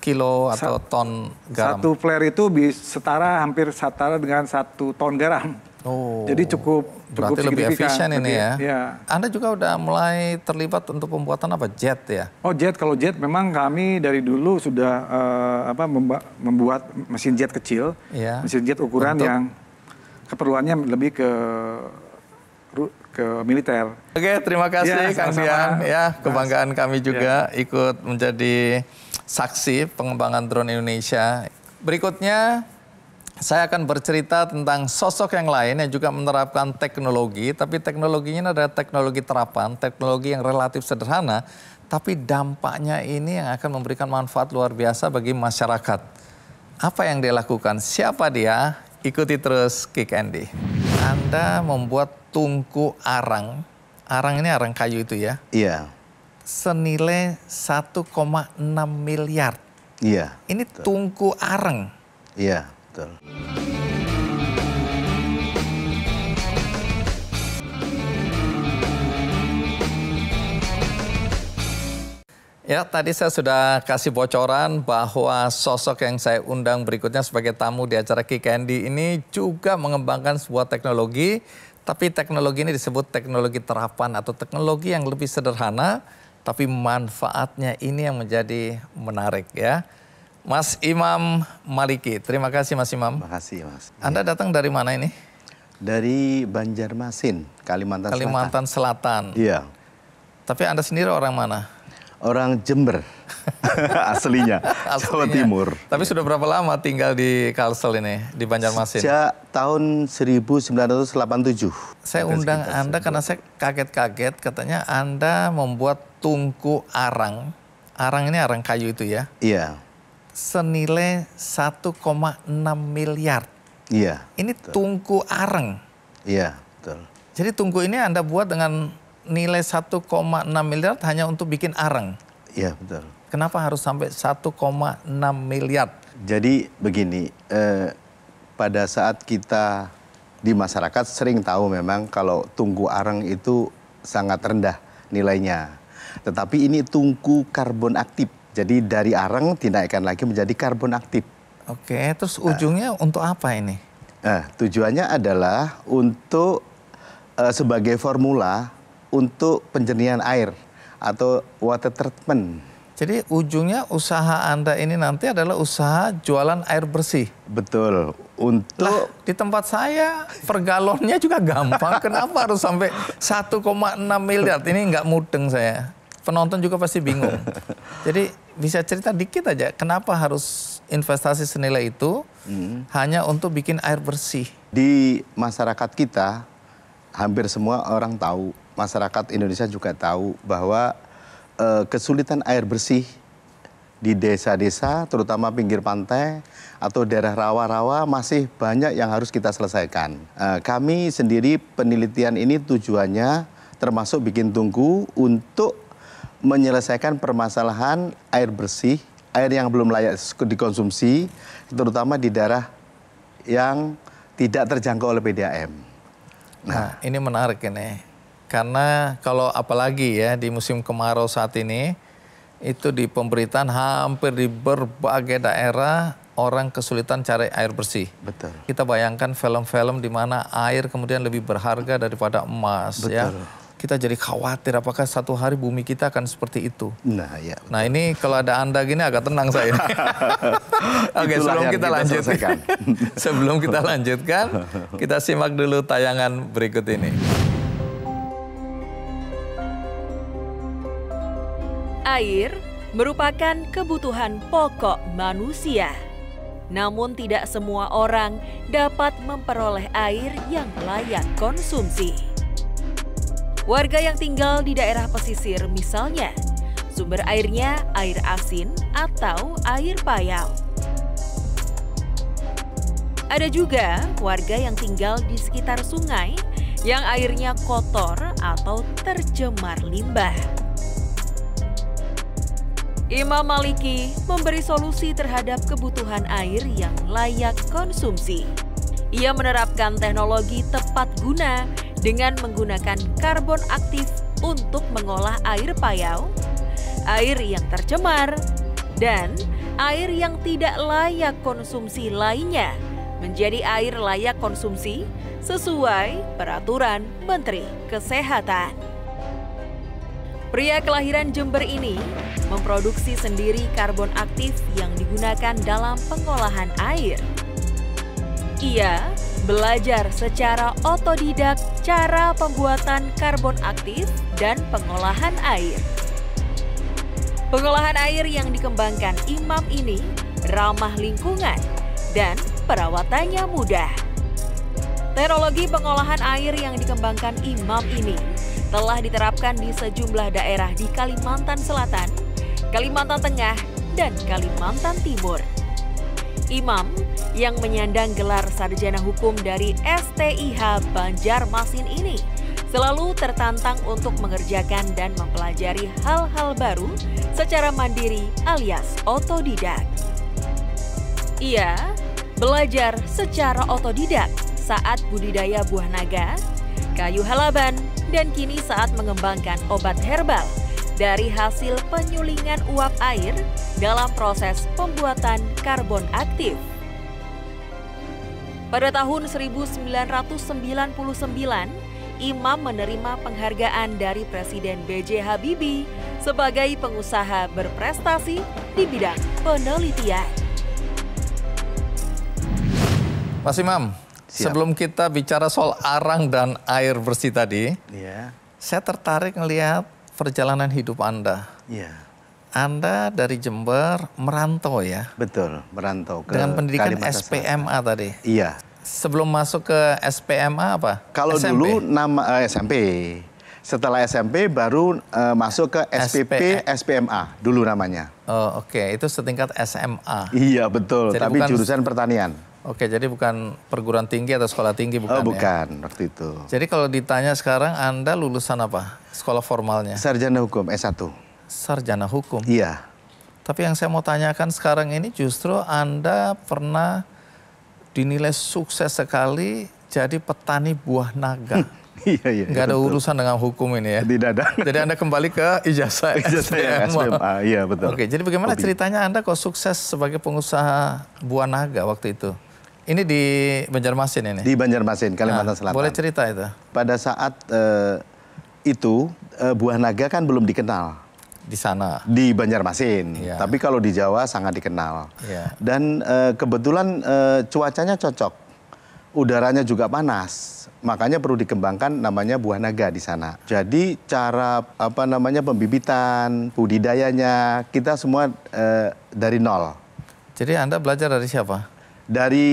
kilo atau sa, ton garam? Satu flare itu setara hampir setara dengan satu ton garam. Oh. Jadi cukup cukup Berarti lebih efisien ini ya. ya. Anda juga udah mulai terlibat untuk pembuatan apa jet ya? Oh jet kalau jet memang kami dari dulu sudah uh, apa membuat mesin jet kecil, ya. mesin jet ukuran untuk... yang keperluannya lebih ke ke militer. Oke, terima kasih ya, Kang Dian. Ya, kebanggaan kami ya. juga ya. ikut menjadi saksi pengembangan drone Indonesia. Berikutnya saya akan bercerita tentang sosok yang lain yang juga menerapkan teknologi, tapi teknologinya adalah teknologi terapan, teknologi yang relatif sederhana, tapi dampaknya ini yang akan memberikan manfaat luar biasa bagi masyarakat. Apa yang dia lakukan? Siapa dia? Ikuti terus Kick Andy. Anda membuat tungku arang. Arang ini arang kayu itu ya? Iya. Senilai 1,6 miliar. Iya. Ini tungku arang. Iya betul. Ya, tadi saya sudah kasih bocoran bahwa sosok yang saya undang berikutnya sebagai tamu di acara Kick Candy ini juga mengembangkan sebuah teknologi, tapi teknologi ini disebut teknologi terapan atau teknologi yang lebih sederhana, tapi manfaatnya ini yang menjadi menarik ya. Mas Imam Maliki. Terima kasih Mas Imam. Terima kasih Mas. Anda iya. datang dari mana ini? Dari Banjarmasin, Kalimantan, Kalimantan Selatan. Selatan. Iya. Tapi Anda sendiri orang mana? Orang Jember. Aslinya, <laughs> Aslinya, Jawa Timur. Tapi sudah berapa lama tinggal di Kalsel ini, di Banjarmasin? Sejak tahun 1987. Saya undang Anda karena saya kaget-kaget katanya Anda membuat tungku arang. Arang ini arang kayu itu ya? Iya senilai 1,6 miliar. Iya. Ini betul. tungku areng. Iya, betul. Jadi tungku ini Anda buat dengan nilai 1,6 miliar hanya untuk bikin areng. Iya, betul. Kenapa harus sampai 1,6 miliar? Jadi begini, eh, pada saat kita di masyarakat sering tahu memang kalau tungku areng itu sangat rendah nilainya. Tetapi ini tungku karbon aktif. Jadi dari arang dinaikkan lagi menjadi karbon aktif. Oke, terus ujungnya uh, untuk apa ini? Uh, tujuannya adalah untuk uh, sebagai formula untuk penjernihan air atau water treatment. Jadi ujungnya usaha Anda ini nanti adalah usaha jualan air bersih. Betul. Untuk lah, di tempat saya per galonnya juga gampang. <laughs> Kenapa harus sampai 1,6 miliar? Ini nggak mudeng saya. Penonton juga pasti bingung. Jadi bisa cerita dikit aja kenapa harus investasi senilai itu hmm. hanya untuk bikin air bersih? Di masyarakat kita hampir semua orang tahu, masyarakat Indonesia juga tahu bahwa e, kesulitan air bersih di desa-desa, terutama pinggir pantai atau daerah rawa-rawa masih banyak yang harus kita selesaikan. E, kami sendiri penelitian ini tujuannya termasuk bikin tungku untuk menyelesaikan permasalahan air bersih, air yang belum layak dikonsumsi, terutama di daerah yang tidak terjangkau oleh PDAM. Nah, nah ini menarik ini. Karena kalau apalagi ya di musim kemarau saat ini, itu di pemberitaan hampir di berbagai daerah orang kesulitan cari air bersih. Betul. Kita bayangkan film-film di mana air kemudian lebih berharga daripada emas ya. Betul. ya kita jadi khawatir apakah satu hari bumi kita akan seperti itu. Nah, ya. Nah, ini kalau ada Anda gini agak tenang saya. <laughs> Oke, <laughs> sebelum kita, lanjutkan, <laughs> sebelum kita lanjutkan, kita simak dulu tayangan berikut ini. Air merupakan kebutuhan pokok manusia. Namun tidak semua orang dapat memperoleh air yang layak konsumsi. Warga yang tinggal di daerah pesisir misalnya, sumber airnya air asin atau air payau. Ada juga warga yang tinggal di sekitar sungai yang airnya kotor atau tercemar limbah. Imam Maliki memberi solusi terhadap kebutuhan air yang layak konsumsi. Ia menerapkan teknologi tepat guna dengan menggunakan karbon aktif untuk mengolah air payau, air yang tercemar, dan air yang tidak layak konsumsi lainnya menjadi air layak konsumsi sesuai peraturan Menteri Kesehatan. Pria kelahiran Jember ini memproduksi sendiri karbon aktif yang digunakan dalam pengolahan air. Ia belajar secara otodidak cara pembuatan karbon aktif dan pengolahan air. Pengolahan air yang dikembangkan Imam ini ramah lingkungan dan perawatannya mudah. Teknologi pengolahan air yang dikembangkan Imam ini telah diterapkan di sejumlah daerah di Kalimantan Selatan, Kalimantan Tengah, dan Kalimantan Timur. Imam yang menyandang gelar sarjana hukum dari STIH Banjarmasin ini selalu tertantang untuk mengerjakan dan mempelajari hal-hal baru secara mandiri alias otodidak. Ia belajar secara otodidak saat budidaya buah naga, kayu halaban, dan kini saat mengembangkan obat herbal dari hasil penyulingan uap air dalam proses pembuatan karbon aktif. Pada tahun 1999, Imam menerima penghargaan dari Presiden B.J. Habibie sebagai pengusaha berprestasi di bidang penelitian. Mas Imam, Siap. sebelum kita bicara soal arang dan air bersih tadi, ya. saya tertarik melihat perjalanan hidup Anda. Iya. Anda dari Jember merantau ya? Betul, merantau ke Dengan pendidikan Kalimantan SPMA Selatan. tadi. Iya. Sebelum masuk ke SPMA apa? Kalau SMP? dulu nama uh, eh, SMP. Setelah SMP baru uh, masuk ke SPP SP... SPMA dulu namanya. Oh, oke. Okay. Itu setingkat SMA. Iya, betul. Jadi Tapi bukan... jurusan pertanian. Oke, jadi bukan perguruan tinggi atau sekolah tinggi bukan? Oh, bukan ya? waktu itu. Jadi kalau ditanya sekarang Anda lulusan apa? Sekolah formalnya? Sarjana hukum S1. Sarjana hukum. Iya. Tapi yang saya mau tanyakan sekarang ini justru Anda pernah dinilai sukses sekali jadi petani buah naga. Hmm, <laughs> iya, iya. Gak ada urusan dengan hukum ini ya. Tidak ada. <laughs> Jadi Anda kembali ke ijazah, <laughs> ijazah ya, Iya, betul. Oke, jadi bagaimana Hobi. ceritanya Anda kok sukses sebagai pengusaha buah naga waktu itu? Ini di Banjarmasin ini? Di Banjarmasin, Kalimantan nah, Selatan. Boleh cerita itu? Pada saat uh, itu, uh, buah naga kan belum dikenal. Di sana? Di Banjarmasin. Ya. Tapi kalau di Jawa sangat dikenal. Ya. Dan uh, kebetulan uh, cuacanya cocok. Udaranya juga panas. Makanya perlu dikembangkan namanya buah naga di sana. Jadi cara apa namanya pembibitan, budidayanya, kita semua uh, dari nol. Jadi Anda belajar dari siapa? Dari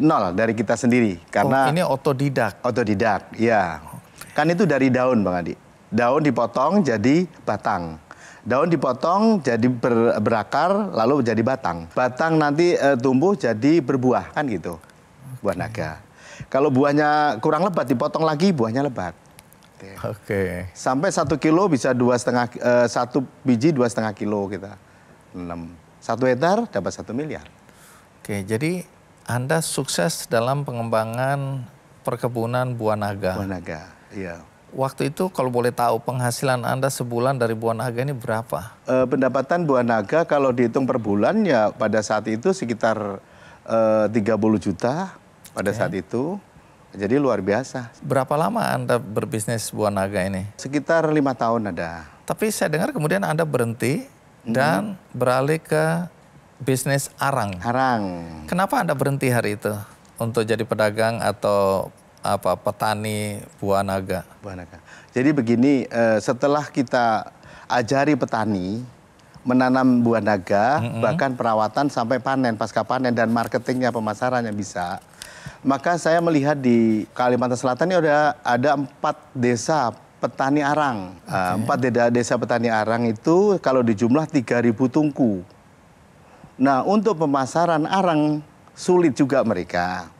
nol, dari kita sendiri. Karena oh, ini otodidak. Otodidak, ya. Kan itu dari daun, Bang Adi. Daun dipotong jadi batang. Daun dipotong jadi ber, berakar, lalu jadi batang. Batang nanti e, tumbuh jadi berbuah, kan gitu. Buah naga. Kalau buahnya kurang lebat, dipotong lagi buahnya lebat. Gitu ya. Oke. Okay. Sampai satu kilo bisa dua setengah, e, satu biji dua setengah kilo kita. Enam. Satu hektar dapat satu miliar. Oke, jadi anda sukses dalam pengembangan perkebunan buah naga. Buah naga, iya. Waktu itu kalau boleh tahu penghasilan Anda sebulan dari buah naga ini berapa? E, pendapatan buah naga kalau dihitung per bulan ya pada saat itu sekitar e, eh, 30 juta pada okay. saat itu. Jadi luar biasa. Berapa lama Anda berbisnis buah naga ini? Sekitar lima tahun ada. Tapi saya dengar kemudian Anda berhenti mm -hmm. dan beralih ke bisnis arang. Arang. Kenapa Anda berhenti hari itu untuk jadi pedagang atau apa petani buah naga? Buah naga. Jadi begini, eh, setelah kita ajari petani menanam buah naga, mm -hmm. bahkan perawatan sampai panen, pasca panen dan marketingnya pemasarannya bisa. Maka saya melihat di Kalimantan Selatan ini ada ada empat desa petani arang. Ah, okay. Empat desa petani arang itu kalau dijumlah 3.000 tungku. Nah, untuk pemasaran arang sulit juga mereka.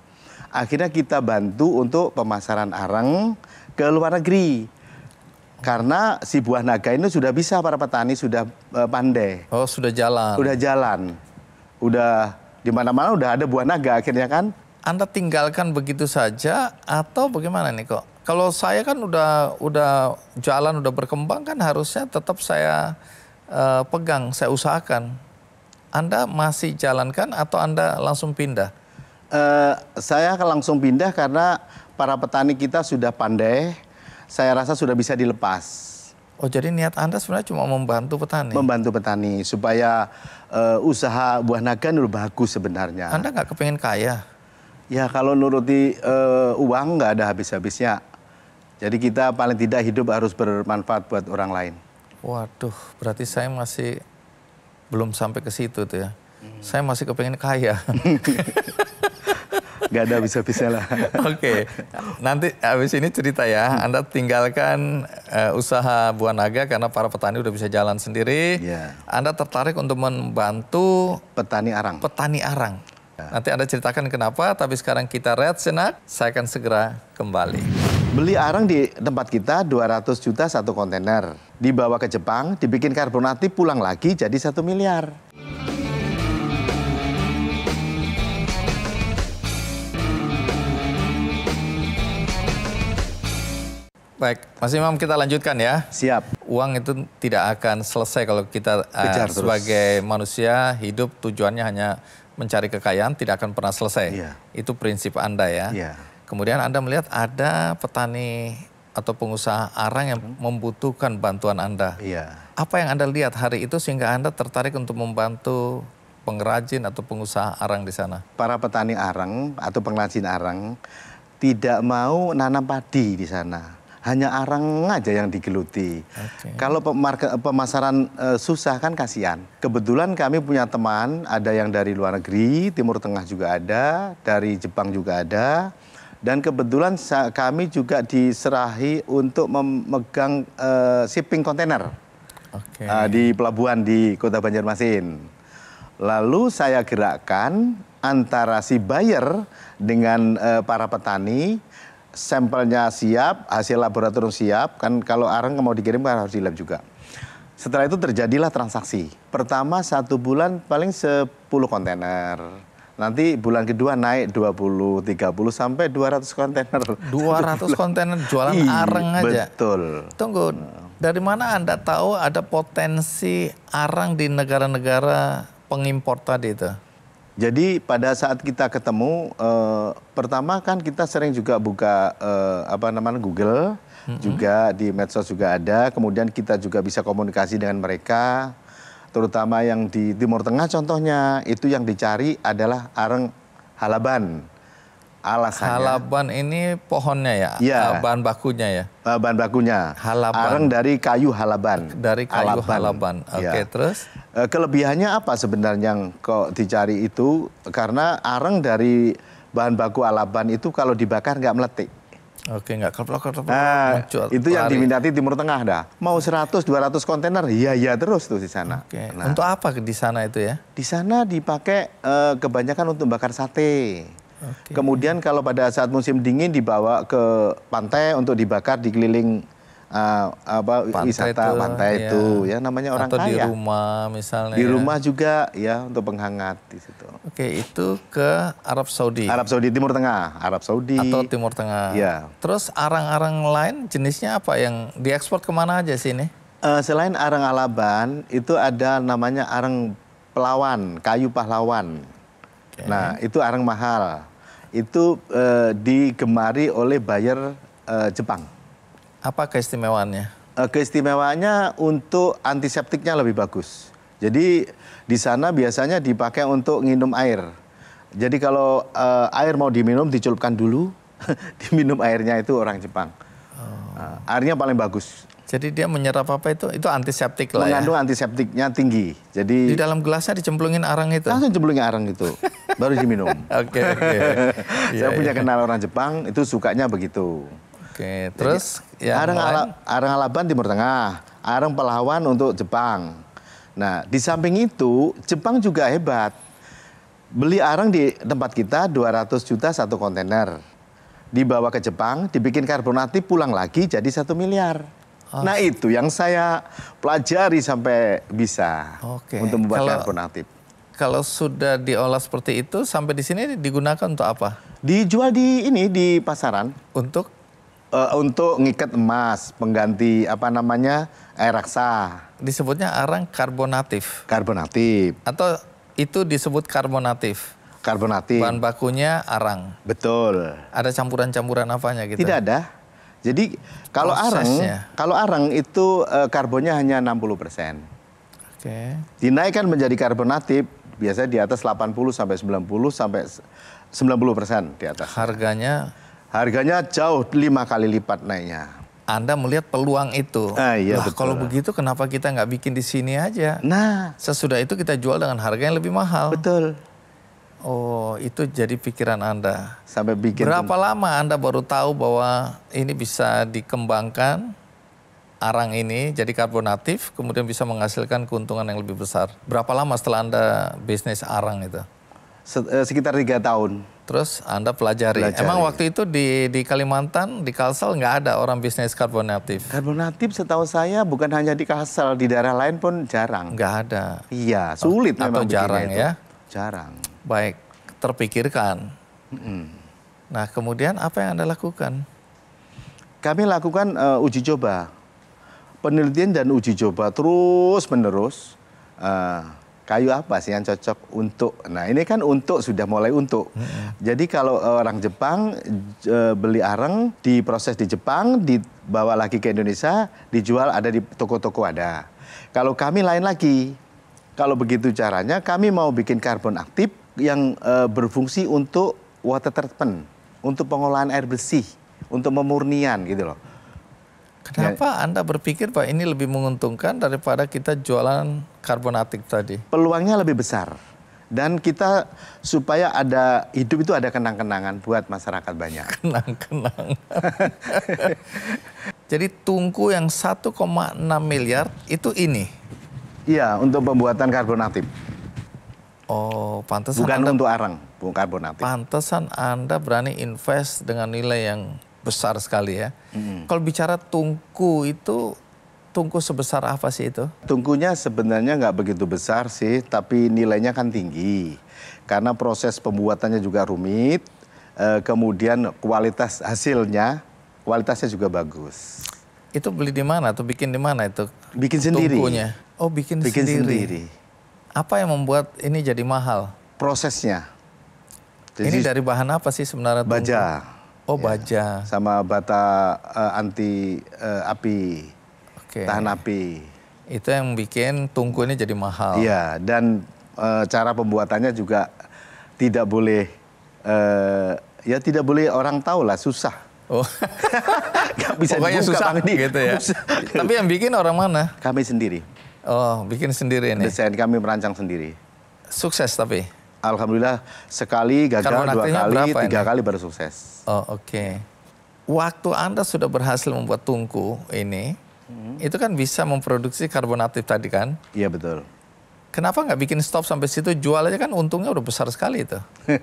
Akhirnya kita bantu untuk pemasaran arang ke luar negeri. Karena si buah naga ini sudah bisa para petani sudah eh, pandai. Oh, sudah jalan. Sudah jalan. Udah di mana-mana udah ada buah naga akhirnya kan. Anda tinggalkan begitu saja atau bagaimana nih kok? Kalau saya kan udah udah jalan udah berkembang kan harusnya tetap saya uh, pegang, saya usahakan. Anda masih jalankan atau Anda langsung pindah? Uh, saya langsung pindah karena para petani kita sudah pandai. Saya rasa sudah bisa dilepas. Oh jadi niat Anda sebenarnya cuma membantu petani? Membantu petani supaya uh, usaha buah naga nur bagus sebenarnya. Anda nggak kepengen kaya? Ya kalau nuruti uh, uang nggak ada habis-habisnya. Jadi kita paling tidak hidup harus bermanfaat buat orang lain. Waduh, berarti saya masih belum sampai ke situ tuh ya. Hmm. Saya masih kepengen kaya. <laughs> Gak ada bisa-bisa lah. <laughs> Oke, okay. nanti habis ini cerita ya. Hmm. Anda tinggalkan uh, usaha buah naga karena para petani udah bisa jalan sendiri. Yeah. Anda tertarik untuk membantu petani arang. Petani arang. Yeah. Nanti Anda ceritakan kenapa. Tapi sekarang kita red senak. Saya akan segera kembali. Beli arang di tempat kita 200 juta satu kontainer dibawa ke Jepang, dibikin karbonati, pulang lagi jadi satu miliar. Baik, Mas Imam kita lanjutkan ya. Siap. Uang itu tidak akan selesai kalau kita uh, sebagai terus. manusia hidup tujuannya hanya mencari kekayaan tidak akan pernah selesai. Iya. Itu prinsip Anda ya. Iya. Kemudian Anda melihat ada petani atau pengusaha arang yang hmm. membutuhkan bantuan Anda. Iya. Apa yang Anda lihat hari itu sehingga Anda tertarik untuk membantu pengrajin atau pengusaha arang di sana? Para petani arang atau pengrajin arang tidak mau nanam padi di sana. Hanya arang aja yang digeluti. Okay. Kalau pemasaran e, susah kan kasihan. Kebetulan kami punya teman, ada yang dari luar negeri, Timur Tengah juga ada, dari Jepang juga ada dan kebetulan kami juga diserahi untuk memegang uh, shipping kontainer okay. uh, eh, di pelabuhan di Kota Banjarmasin. Lalu saya gerakkan antara si buyer dengan uh, para petani, sampelnya siap, hasil laboratorium siap, kan kalau arang mau dikirim kan harus di juga. Setelah itu terjadilah transaksi. Pertama satu bulan paling 10 kontainer Nanti bulan kedua naik 20, 30 sampai 200 kontainer. 200 <laughs> kontainer jualan Ih, iya, areng aja. Betul. Tunggu, dari mana Anda tahu ada potensi arang di negara-negara pengimpor tadi itu? Jadi pada saat kita ketemu, eh, pertama kan kita sering juga buka eh, apa namanya Google, mm -hmm. juga di medsos juga ada. Kemudian kita juga bisa komunikasi dengan mereka terutama yang di Timur Tengah contohnya itu yang dicari adalah areng halaban. Alasannya. Halaban ini pohonnya ya, ya. bahan bakunya ya. Ah, bahan bakunya. Halaban. Areng dari kayu halaban. Dari kayu halaban. halaban. Iya. Oke, okay, ya. terus eh, kelebihannya apa sebenarnya yang kok dicari itu karena areng dari bahan baku halaban itu kalau dibakar nggak meletik. Oke, nggak keplok keplok. Nah, itu itu lari. yang diminati Timur Tengah dah. Mau 100 200 kontainer, iya iya terus tuh di sana. Oke. Nah, untuk apa di sana itu ya? Di sana dipakai uh, kebanyakan untuk bakar sate. Oke. Kemudian kalau pada saat musim dingin dibawa ke pantai untuk dibakar di keliling uh, apa pantai wisata itu, pantai ya. itu ya namanya orang Atau kaya. di rumah misalnya. Di ya. rumah juga ya untuk penghangat di situ. Oke, itu ke Arab Saudi. Arab Saudi Timur Tengah, Arab Saudi. Atau Timur Tengah. Ya. Terus arang-arang lain jenisnya apa yang diekspor kemana aja sih ini? Uh, selain arang alaban, itu ada namanya arang pelawan, kayu pahlawan. Okay. Nah, itu arang mahal. Itu uh, digemari oleh buyer uh, Jepang. Apa keistimewaannya? Eh, keistimewaannya untuk antiseptiknya lebih bagus. Jadi di sana biasanya dipakai untuk minum air. Jadi kalau uh, air mau diminum dicelupkan dulu, <laughs> diminum airnya itu orang Jepang. Oh. Uh, airnya paling bagus. Jadi dia menyerap apa itu? Itu antiseptik lah ya? Mengandung ya? antiseptiknya tinggi. Jadi di dalam gelasnya dicemplungin arang itu. Langsung cemplungin arang itu, baru diminum. <laughs> Oke. okay, <laughs> iya, okay. Saya yeah, punya iya. kenal orang Jepang itu sukanya begitu. Oke, terus Jadi, yang Arang, Ala, Arang Alaban Timur Tengah, Arang pelawan untuk Jepang. Nah, di samping itu Jepang juga hebat. Beli arang di tempat kita 200 juta satu kontainer. Dibawa ke Jepang, dibikin karbonati pulang lagi jadi satu miliar. Oh. Nah itu yang saya pelajari sampai bisa okay. untuk membuat kalau, karbonatif. Kalau sudah diolah seperti itu sampai di sini digunakan untuk apa? Dijual di ini di pasaran. Untuk uh, untuk ngikat emas pengganti apa namanya air raksa. Disebutnya arang karbonatif. Karbonatif. Atau itu disebut karbonatif. Karbonatif. Bahan bakunya arang. Betul. Ada campuran-campuran apanya gitu? Tidak ada. Jadi kalau Prosesnya. arang, kalau arang itu uh, karbonnya hanya 60 persen. Oke. Okay. Dinaikkan menjadi karbonatif biasanya di atas 80 sampai 90 sampai 90 persen di atas. Harganya Harganya jauh lima kali lipat naiknya. Anda melihat peluang itu. Nah, iya, lah, kalau begitu kenapa kita nggak bikin di sini aja? Nah, sesudah itu kita jual dengan harga yang lebih mahal. Betul. Oh, itu jadi pikiran Anda. Sampai bikin Berapa lama Anda baru tahu bahwa ini bisa dikembangkan arang ini jadi karbonatif kemudian bisa menghasilkan keuntungan yang lebih besar? Berapa lama setelah Anda bisnis arang itu? Eh, sekitar tiga tahun. Terus Anda pelajari. pelajari. Emang waktu itu di, di Kalimantan, di Kalsel nggak ada orang bisnis karbon natif? Karbon natif setahu saya bukan hanya di Kalsel, di daerah lain pun jarang. Nggak ada. Iya, sulit oh, memang. Atau jarang ya? Jarang. Baik, terpikirkan. Mm -hmm. Nah kemudian apa yang Anda lakukan? Kami lakukan uh, uji coba. Penelitian dan uji coba terus menerus. Uh, eh, kayu apa sih yang cocok untuk nah ini kan untuk sudah mulai untuk hmm. jadi kalau eh, orang Jepang e, beli areng diproses di Jepang dibawa lagi ke Indonesia dijual ada di toko-toko ada kalau kami lain lagi kalau begitu caranya kami mau bikin karbon aktif yang e, berfungsi untuk water treatment untuk pengolahan air bersih untuk pemurnian gitu loh Kenapa ya. Anda berpikir Pak ini lebih menguntungkan daripada kita jualan karbonatik tadi? Peluangnya lebih besar. Dan kita supaya ada hidup itu ada kenang-kenangan buat masyarakat banyak. <laughs> Kenang-kenang. <laughs> Jadi tungku yang 1,6 miliar itu ini? Iya, untuk pembuatan karbonatik. Oh, pantesan Bukan anda, untuk arang, bukan karbonatik. Pantesan Anda berani invest dengan nilai yang besar sekali ya. Hmm. Kalau bicara tungku itu tungku sebesar apa sih itu? Tungkunya sebenarnya nggak begitu besar sih, tapi nilainya kan tinggi. Karena proses pembuatannya juga rumit, eh, kemudian kualitas hasilnya, kualitasnya juga bagus. Itu beli di mana atau bikin di mana itu? Bikin sendiri. Tungkunya. Oh, bikin, bikin sendiri. sendiri. Apa yang membuat ini jadi mahal? Prosesnya. Jadi, ini dari bahan apa sih sebenarnya? Tungku? Baja. Oh ya, baja. sama bata uh, anti uh, api, okay. tahan api. Itu yang bikin tungku ini jadi mahal. Iya dan uh, cara pembuatannya juga tidak boleh uh, ya tidak boleh orang tahu lah susah. Oh. <laughs> Gak bisa Pokoknya susah Bang gitu ya. Tapi yang bikin orang mana? Kami sendiri. Oh, bikin sendiri ini. Desain kami merancang sendiri. Sukses tapi alhamdulillah sekali gagal, dua kali, tiga ini? kali baru sukses. Oh oke. Okay. Waktu Anda sudah berhasil membuat tungku ini, hmm. itu kan bisa memproduksi karbonatif tadi kan? Iya betul. Kenapa nggak bikin stop sampai situ jual aja kan untungnya udah besar sekali itu. <laughs>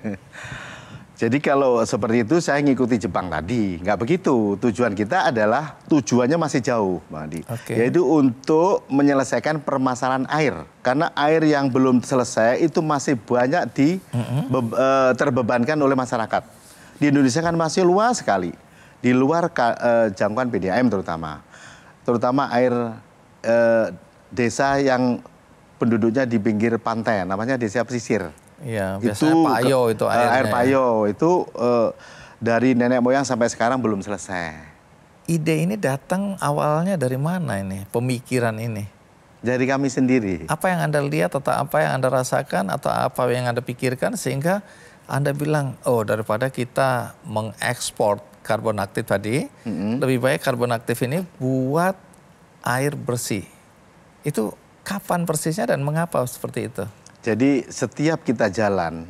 Jadi kalau seperti itu saya ngikuti Jepang tadi, nggak begitu. Tujuan kita adalah tujuannya masih jauh, Bang Adi. Okay. Yaitu untuk menyelesaikan permasalahan air. Karena air yang belum selesai itu masih banyak di mm -hmm. terbebankan oleh masyarakat. Di Indonesia kan masih luas sekali. Di luar uh, jangkauan PDAM terutama. Terutama air uh, desa yang penduduknya di pinggir pantai, namanya desa pesisir. Iya, itu payo itu eh, airnya. air payo itu uh, dari nenek moyang sampai sekarang belum selesai. Ide ini datang awalnya dari mana ini? Pemikiran ini? Dari kami sendiri. Apa yang Anda lihat atau apa yang Anda rasakan atau apa yang Anda pikirkan sehingga Anda bilang, "Oh, daripada kita mengekspor karbon aktif tadi, mm -hmm. lebih baik karbon aktif ini buat air bersih." Itu kapan persisnya dan mengapa seperti itu? Jadi setiap kita jalan,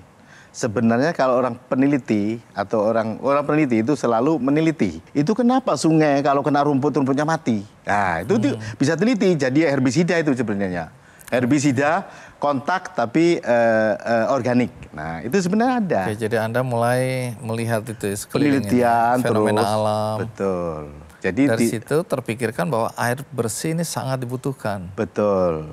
sebenarnya kalau orang peneliti atau orang orang peneliti itu selalu meneliti. Itu kenapa sungai kalau kena rumput rumputnya mati? Nah, itu hmm. bisa teliti. Jadi herbisida itu sebenarnya. Herbisida kontak tapi uh, uh, organik. Nah, itu sebenarnya ada. Oke, jadi Anda mulai melihat itu ya, ya, penelitian fenomena terus, alam. Betul. Jadi dari di, situ terpikirkan bahwa air bersih ini sangat dibutuhkan. Betul.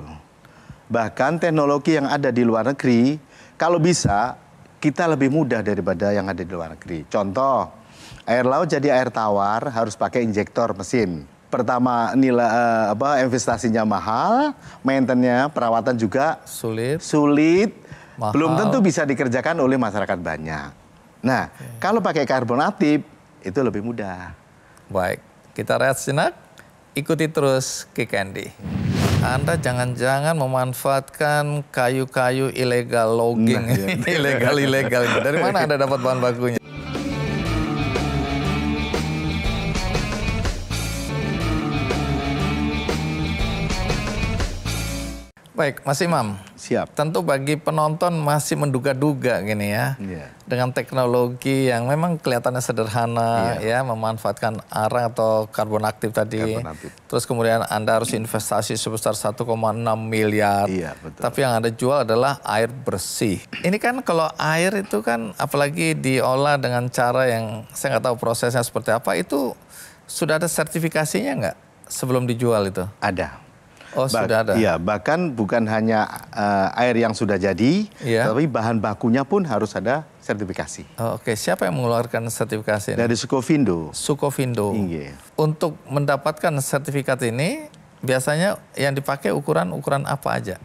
Bahkan teknologi yang ada di luar negeri, kalau bisa kita lebih mudah daripada yang ada di luar negeri. Contoh, air laut jadi air tawar harus pakai injektor mesin. Pertama nilai eh, apa investasinya mahal, maintenance perawatan juga sulit. Sulit. Mahal. Belum tentu bisa dikerjakan oleh masyarakat banyak. Nah, okay. kalau pakai karbonatif itu lebih mudah. Baik, kita rehat sejenak. Ikuti terus Candy anda jangan-jangan memanfaatkan kayu-kayu ilegal logging, nah, ya. <laughs> ilegal ilegal. Dari mana Anda dapat bahan bakunya? Baik, Mas Imam. Siap. Tentu bagi penonton masih menduga-duga gini ya. Yeah. Dengan teknologi yang memang kelihatannya sederhana yeah. ya, memanfaatkan arang atau karbon aktif tadi. Karbon aktif. Terus kemudian Anda harus investasi sebesar 1,6 miliar. Iya, yeah, betul. Tapi yang Anda jual adalah air bersih. Ini kan kalau air itu kan apalagi diolah dengan cara yang saya nggak tahu prosesnya seperti apa, itu sudah ada sertifikasinya nggak sebelum dijual itu? Ada Oh, ba sudah ada. Iya, bahkan bukan hanya uh, air yang sudah jadi, iya. tapi bahan bakunya pun harus ada sertifikasi. Oh, Oke, okay. siapa yang mengeluarkan sertifikasi ini? Dari Sukovindo. Sukovindo. Iya. Untuk mendapatkan sertifikat ini, biasanya yang dipakai ukuran-ukuran apa aja?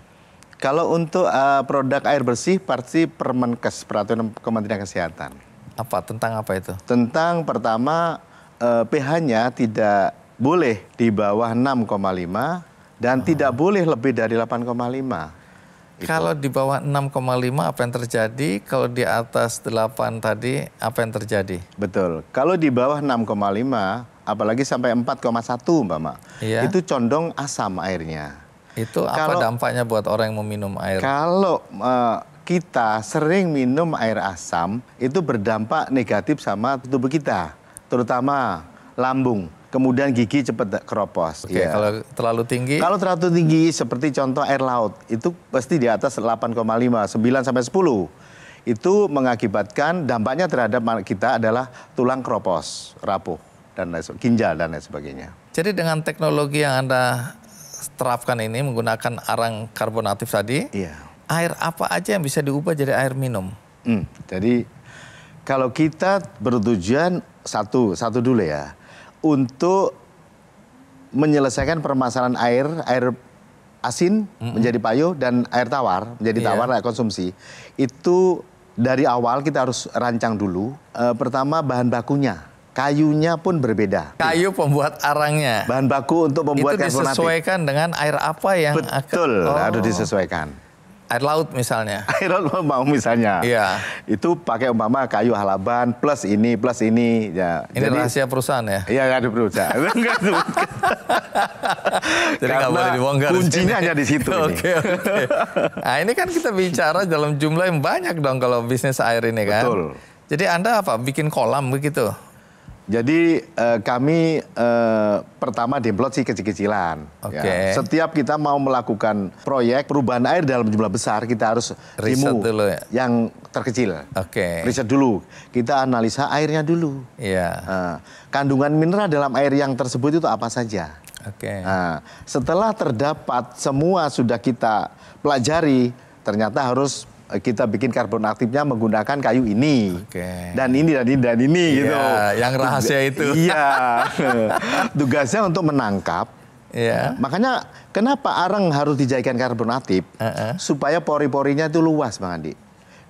Kalau untuk uh, produk air bersih pasti Permenkes Peraturan Kementerian Kesehatan. Apa tentang apa itu? Tentang pertama uh, pH-nya tidak boleh di bawah 6,5 dan hmm. tidak boleh lebih dari 8,5. Kalau di bawah 6,5 apa yang terjadi? Kalau di atas 8 tadi apa yang terjadi? Betul. Kalau di bawah 6,5 apalagi sampai 4,1 Mbak iya. Itu condong asam airnya. Itu apa kalau, dampaknya buat orang yang meminum air? Kalau uh, kita sering minum air asam itu berdampak negatif sama tubuh kita, terutama lambung kemudian gigi cepat keropos. Oke, ya. kalau terlalu tinggi? Kalau terlalu tinggi seperti contoh air laut itu pasti di atas 8,5, 9 sampai 10 itu mengakibatkan dampaknya terhadap kita adalah tulang keropos, rapuh dan lain ginjal dan lain sebagainya. Jadi dengan teknologi yang Anda terapkan ini menggunakan arang karbonatif tadi, iya. air apa aja yang bisa diubah jadi air minum? Hmm, jadi kalau kita bertujuan satu satu dulu ya untuk menyelesaikan permasalahan air, air asin mm-hmm. menjadi payau dan air tawar menjadi yeah. tawar konsumsi. Itu dari awal kita harus rancang dulu. E, pertama bahan bakunya, kayunya pun berbeda. Kayu pembuat arangnya. Bahan baku untuk membuat Itu disesuaikan karbonatik. dengan air apa yang Betul, akan... oh. harus disesuaikan air laut misalnya. <laughs> Air laut mau misalnya. Iya. Itu pakai umpama kayu halaban plus ini plus ini ya. Ini Jadi, rahasia perusahaan ya. Iya ada perusahaan. <laughs> Jadi Karena boleh dibongkar. Kuncinya hanya di situ. <laughs> Oke. okay, okay. Nah ini kan kita bicara dalam jumlah yang banyak dong kalau bisnis air ini kan. Betul. Jadi anda apa bikin kolam begitu? Jadi eh, kami eh, pertama demplot sih kecil-kecilan. Okay. Ya. Setiap kita mau melakukan proyek perubahan air dalam jumlah besar, kita harus riset demo dulu ya? yang terkecil. Oke. Okay. Riset dulu. Kita analisa airnya dulu. Iya. Yeah. Nah, kandungan mineral dalam air yang tersebut itu apa saja? Oke. Okay. Nah, eh, setelah terdapat semua sudah kita pelajari, ternyata harus kita bikin karbon aktifnya menggunakan kayu ini okay. dan ini dan ini dan ini yeah, gitu. Yang rahasia itu. Iya. <laughs> Tugasnya untuk menangkap. Yeah. Makanya kenapa arang harus dijadikan karbon aktif uh -uh. supaya pori-porinya itu luas, bang Andi.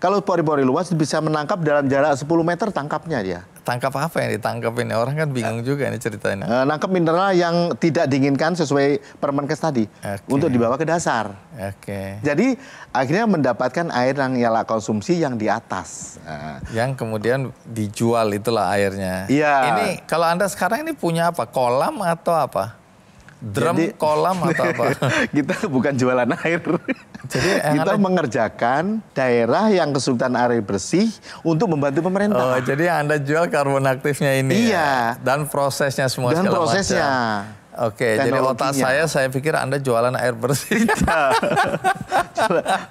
Kalau pori-pori luas bisa menangkap dalam jarak 10 meter tangkapnya dia tangkap apa yang ditangkap ini orang kan bingung eh. juga ini ceritanya. Uh, eh, nangkap mineral yang tidak diinginkan sesuai Permenkes tadi okay. untuk dibawa ke dasar. Oke. Okay. Jadi akhirnya mendapatkan air yang nyala konsumsi yang di atas. Eh. Yang kemudian dijual itulah airnya. Iya. Ini kalau anda sekarang ini punya apa kolam atau apa? Drum, Jadi, kolam atau apa? <laughs> kita bukan jualan air. Jadi kita ada... mengerjakan daerah yang kesulitan air bersih untuk membantu pemerintah. Oh, jadi Anda jual karbon aktifnya ini. Ya? Iya. Ya? Dan prosesnya semua Dan prosesnya. Macam. Oke, jadi otak saya saya pikir Anda jualan air bersih. tidak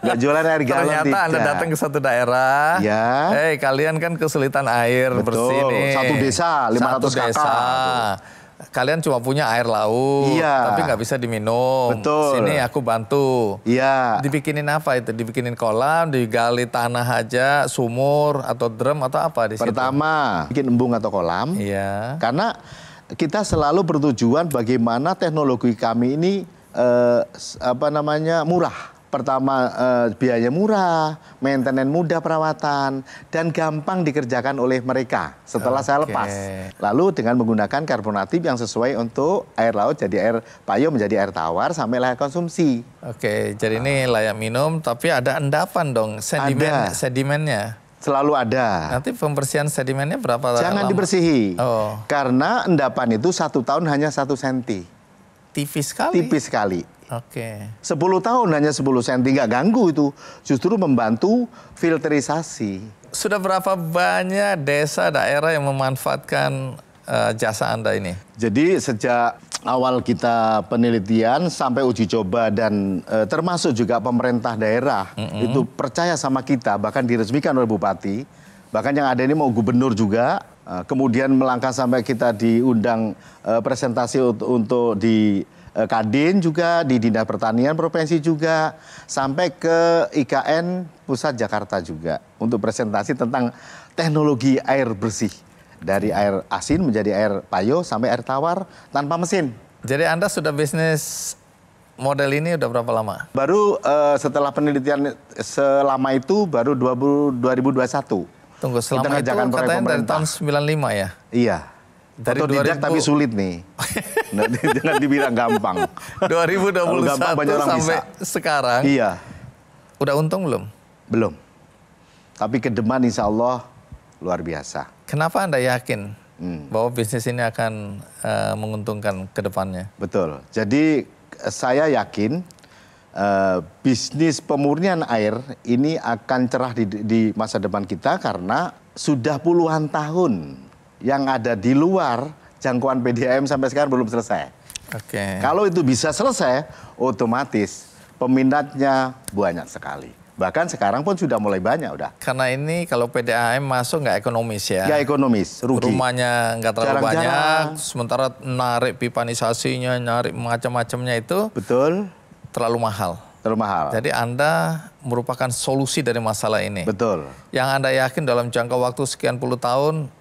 iya. <laughs> jualan air galon Ternyata tidak. Anda datang ke satu daerah. Ya. hei kalian kan kesulitan air Betul. bersih nih. Satu desa, 500 satu desa. kakak kalian cuma punya air laut, iya. tapi nggak bisa diminum. Betul. Sini aku bantu. Iya. Dibikinin apa itu? Dibikinin kolam, digali tanah aja, sumur atau drum atau apa di Pertama, bikin embung atau kolam. Iya. Karena kita selalu bertujuan bagaimana teknologi kami ini eh, apa namanya murah pertama eh, biaya murah, maintenance mudah perawatan dan gampang dikerjakan oleh mereka setelah okay. saya lepas. Lalu dengan menggunakan karbonatif yang sesuai untuk air laut jadi air payung menjadi air tawar sampai layak konsumsi. Oke, okay, jadi ini layak minum tapi ada endapan dong sedimen ada. sedimennya selalu ada. Nanti pembersihan sedimennya berapa Jangan lama? dibersihi. Oh. Karena endapan itu satu tahun hanya satu senti. Tipis sekali. Tipis sekali. Oke. Okay. 10 tahun hanya 10 cm nggak ganggu itu, justru membantu filterisasi. Sudah berapa banyak desa daerah yang memanfaatkan uh, jasa Anda ini? Jadi sejak awal kita penelitian sampai uji coba dan uh, termasuk juga pemerintah daerah mm -hmm. itu percaya sama kita bahkan diresmikan oleh bupati bahkan yang ada ini mau gubernur juga eh, kemudian melangkah sampai kita diundang presentasi untuk, untuk di Eh, Kadin juga, di Dinas Pertanian Provinsi juga, sampai ke IKN Pusat Jakarta juga untuk presentasi tentang teknologi air bersih dari air asin menjadi air payo sampai air tawar tanpa mesin. Jadi Anda sudah bisnis model ini udah berapa lama? Baru uh, setelah penelitian selama itu baru 20, 2021. Tunggu selama itu katanya dari tahun 95 ya? Iya dari atau 2000... tapi sulit nih. <laughs> Jangan dibilang gampang. 2021 gampang, banyak orang sampai bisa. sekarang. Iya. Udah untung belum? Belum. Tapi ke depan insya Allah luar biasa. Kenapa Anda yakin hmm. bahwa bisnis ini akan uh, menguntungkan ke depannya? Betul. Jadi eh, saya yakin uh, bisnis pemurnian air ini akan cerah di, di masa depan kita karena sudah puluhan tahun yang ada di luar jangkauan PDAM sampai sekarang belum selesai. Oke. Okay. Kalau itu bisa selesai, otomatis peminatnya banyak sekali. Bahkan sekarang pun sudah mulai banyak udah. Karena ini kalau PDAM masuk nggak ekonomis ya? Nggak ekonomis, rugi. Rumahnya nggak terlalu Jarang -jarang. banyak, sementara narik pipanisasinya, narik macam-macamnya itu. Betul. Terlalu mahal. Terlalu mahal. Jadi Anda merupakan solusi dari masalah ini. Betul. Yang Anda yakin dalam jangka waktu sekian puluh tahun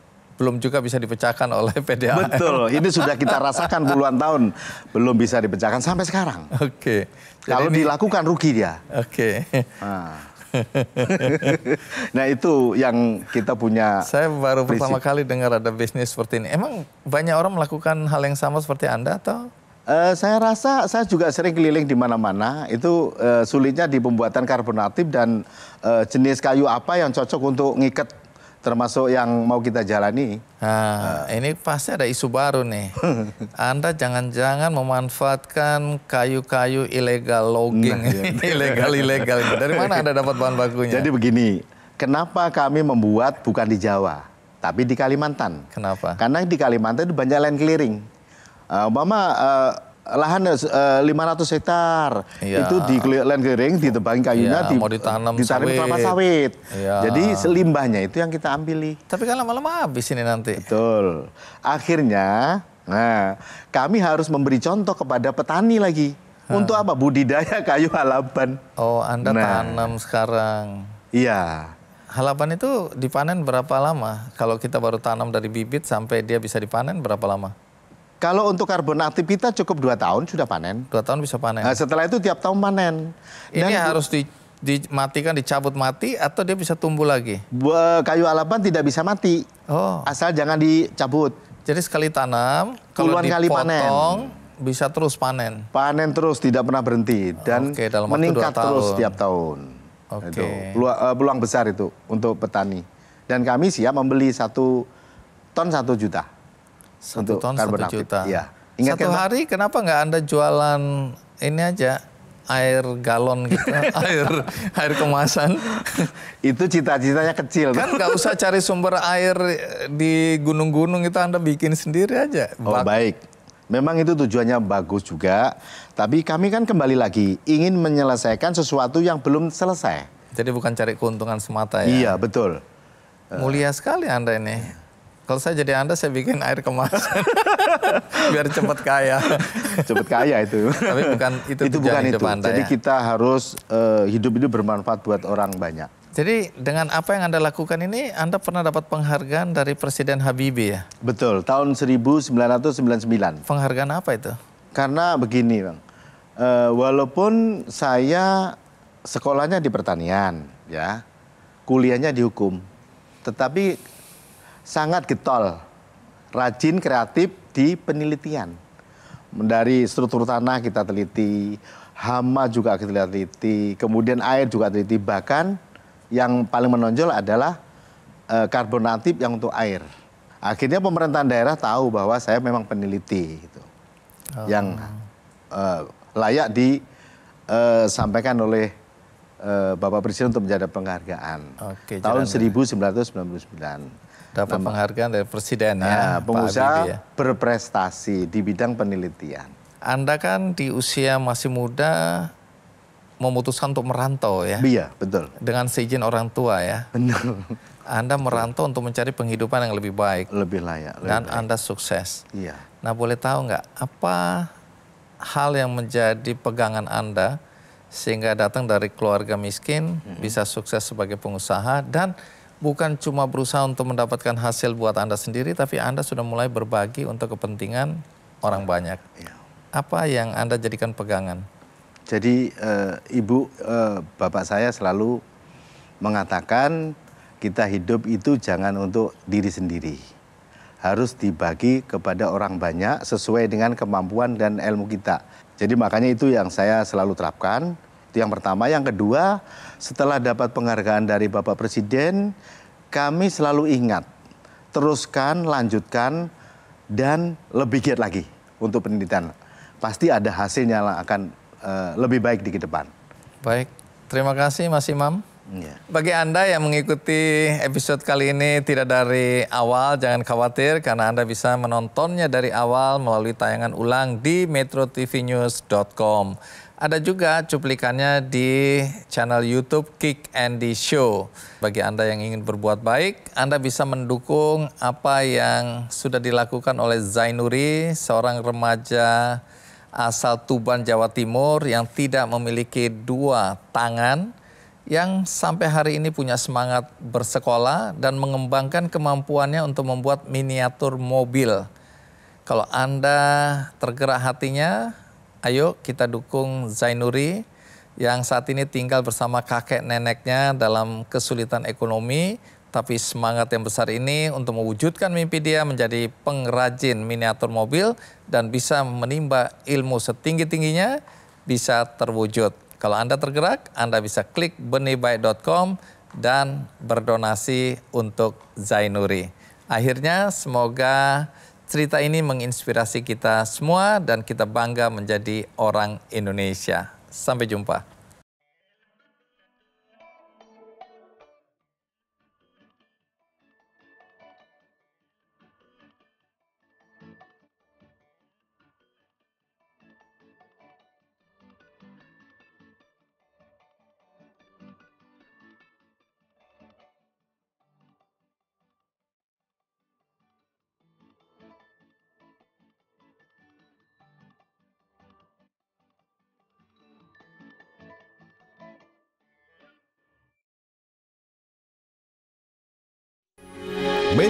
belum juga bisa dipecahkan oleh <laughs> PDAM. Betul, ini sudah kita rasakan puluhan tahun belum bisa dipecahkan sampai sekarang. Oke. Okay. Kalau ini... dilakukan rugi dia. Oke. Okay. Nah. <laughs> nah itu yang kita punya. Saya baru prinsip. pertama kali dengar ada bisnis seperti ini. Emang banyak orang melakukan hal yang sama seperti Anda atau? Uh, saya rasa saya juga sering keliling di mana-mana. Itu uh, sulitnya di pembuatan karbonatif dan uh, jenis kayu apa yang cocok untuk ngikat termasuk yang mau kita jalani. Nah, uh. ini pasti ada isu baru nih. <laughs> Anda jangan-jangan memanfaatkan kayu-kayu ilegal logging, ilegal-ilegal. Nah, ya. <laughs> Dari mana Anda dapat bahan bakunya? Jadi begini, kenapa kami membuat bukan di Jawa, tapi di Kalimantan? Kenapa? Karena di Kalimantan itu banyak land clearing. Uh, eh, Mama uh, eh, lahan uh, eh, 500 hektar iya. itu di land clearing iya. ditebangin kayunya iya, di, mau ditanam, di sawit. kelapa sawit. iya. Jadi selimbahnya itu yang kita ambil. Tapi kan lama-lama habis ini nanti. Betul. Akhirnya nah kami harus memberi contoh kepada petani lagi. Hmm. Untuk apa? Budidaya <laughs> kayu halaman. Oh, Anda nah. tanam sekarang. Iya. Halaman itu dipanen berapa lama? Kalau kita baru tanam dari bibit sampai dia bisa dipanen berapa lama? Kalau untuk karbon aktif kita cukup dua tahun sudah panen. Dua tahun bisa panen. Nah, setelah itu tiap tahun panen. Dan harus di, dimatikan, dicabut mati atau dia bisa tumbuh lagi? Eh, kayu alapan tidak bisa mati. Oh. Asal jangan dicabut. Jadi sekali tanam, kalau dipotong, kali panen. bisa terus panen. Panen terus tidak pernah berhenti dan okay, dalam meningkat terus setiap tiap tahun. Oke. Itu eh, peluang besar itu untuk petani. Dan kami siap membeli satu ton satu juta. Satu ton satu juta. Ya. Ingat satu kan, hari kenapa nggak anda jualan ini aja air galon gitu, <laughs> air air kemasan. <laughs> Itu cita-citanya kecil. Kan nggak usah cari sumber air di gunung-gunung itu Anda bikin sendiri aja. Oh Bak baik. Memang itu tujuannya bagus juga, tapi kami kan kembali lagi ingin menyelesaikan sesuatu yang belum selesai. Jadi bukan cari keuntungan semata ya. Iya, betul. Mulia sekali Anda ini. Kalau saya jadi Anda, saya bikin air kemasan. <laughs> Biar cepat kaya. cepat kaya itu. Tapi bukan itu, itu bukan hidup itu. Anda Jadi ya? kita harus uh, hidup itu bermanfaat buat orang banyak. Jadi dengan apa yang Anda lakukan ini, Anda pernah dapat penghargaan dari Presiden Habibie ya? Betul, tahun 1999. Penghargaan apa itu? Karena begini Bang, e, walaupun saya sekolahnya di pertanian ya, kuliahnya di hukum, tetapi sangat getol, rajin kreatif di penelitian. Dari struktur tanah kita teliti, hama juga kita teliti, kemudian air juga teliti, bahkan yang paling menonjol adalah e, karbonatif yang untuk air. Akhirnya pemerintahan daerah tahu bahwa saya memang peneliti gitu. Oh. Yang e, layak disampaikan eh, oleh e, Bapak Presiden untuk menjadi penghargaan. Okay, tahun jalan. 1999 dapat nah, penghargaan dari presiden ya, ya pengusaha ya. berprestasi di bidang penelitian. Anda kan di usia masih muda memutuskan untuk merantau ya. Iya, betul. Dengan seizin orang tua ya. Benar. Anda merantau untuk mencari penghidupan yang lebih baik. Lebih layak. Lebih dan baik. Anda sukses. Iya. Nah boleh tahu nggak apa hal yang menjadi pegangan Anda sehingga datang dari keluarga miskin mm -hmm. bisa sukses sebagai pengusaha dan bukan cuma berusaha untuk mendapatkan hasil buat Anda sendiri, tapi Anda sudah mulai berbagi untuk kepentingan orang banyak. Iya. Apa yang Anda jadikan pegangan? Jadi e, ibu, e, bapak saya selalu mengatakan kita hidup itu jangan untuk diri sendiri. Harus dibagi kepada orang banyak sesuai dengan kemampuan dan ilmu kita. Jadi makanya itu yang saya selalu terapkan. Itu yang pertama. Yang kedua, setelah dapat penghargaan dari Bapak Presiden, kami selalu ingat, teruskan, lanjutkan, dan lebih giat lagi untuk penelitian. Pasti ada hasilnya yang akan uh, lebih baik di ke depan. Baik, terima kasih Mas Imam. Iya. Bagi Anda yang mengikuti episode kali ini tidak dari awal, jangan khawatir karena Anda bisa menontonnya dari awal melalui tayangan ulang di metrotv.news.com. Ada juga cuplikannya di channel YouTube Kick Andy Show. Bagi Anda yang ingin berbuat baik, Anda bisa mendukung apa yang sudah dilakukan oleh Zainuri, seorang remaja asal Tuban, Jawa Timur yang tidak memiliki dua tangan yang sampai hari ini punya semangat bersekolah dan mengembangkan kemampuannya untuk membuat miniatur mobil. Kalau Anda tergerak hatinya, ayo kita dukung Zainuri yang saat ini tinggal bersama kakek neneknya dalam kesulitan ekonomi, tapi semangat yang besar ini untuk mewujudkan mimpi dia menjadi pengrajin miniatur mobil dan bisa menimba ilmu setinggi-tingginya bisa terwujud. Kalau Anda tergerak, Anda bisa klik benibaik.com dan berdonasi untuk Zainuri. Akhirnya semoga cerita ini menginspirasi kita semua dan kita bangga menjadi orang Indonesia. Sampai jumpa.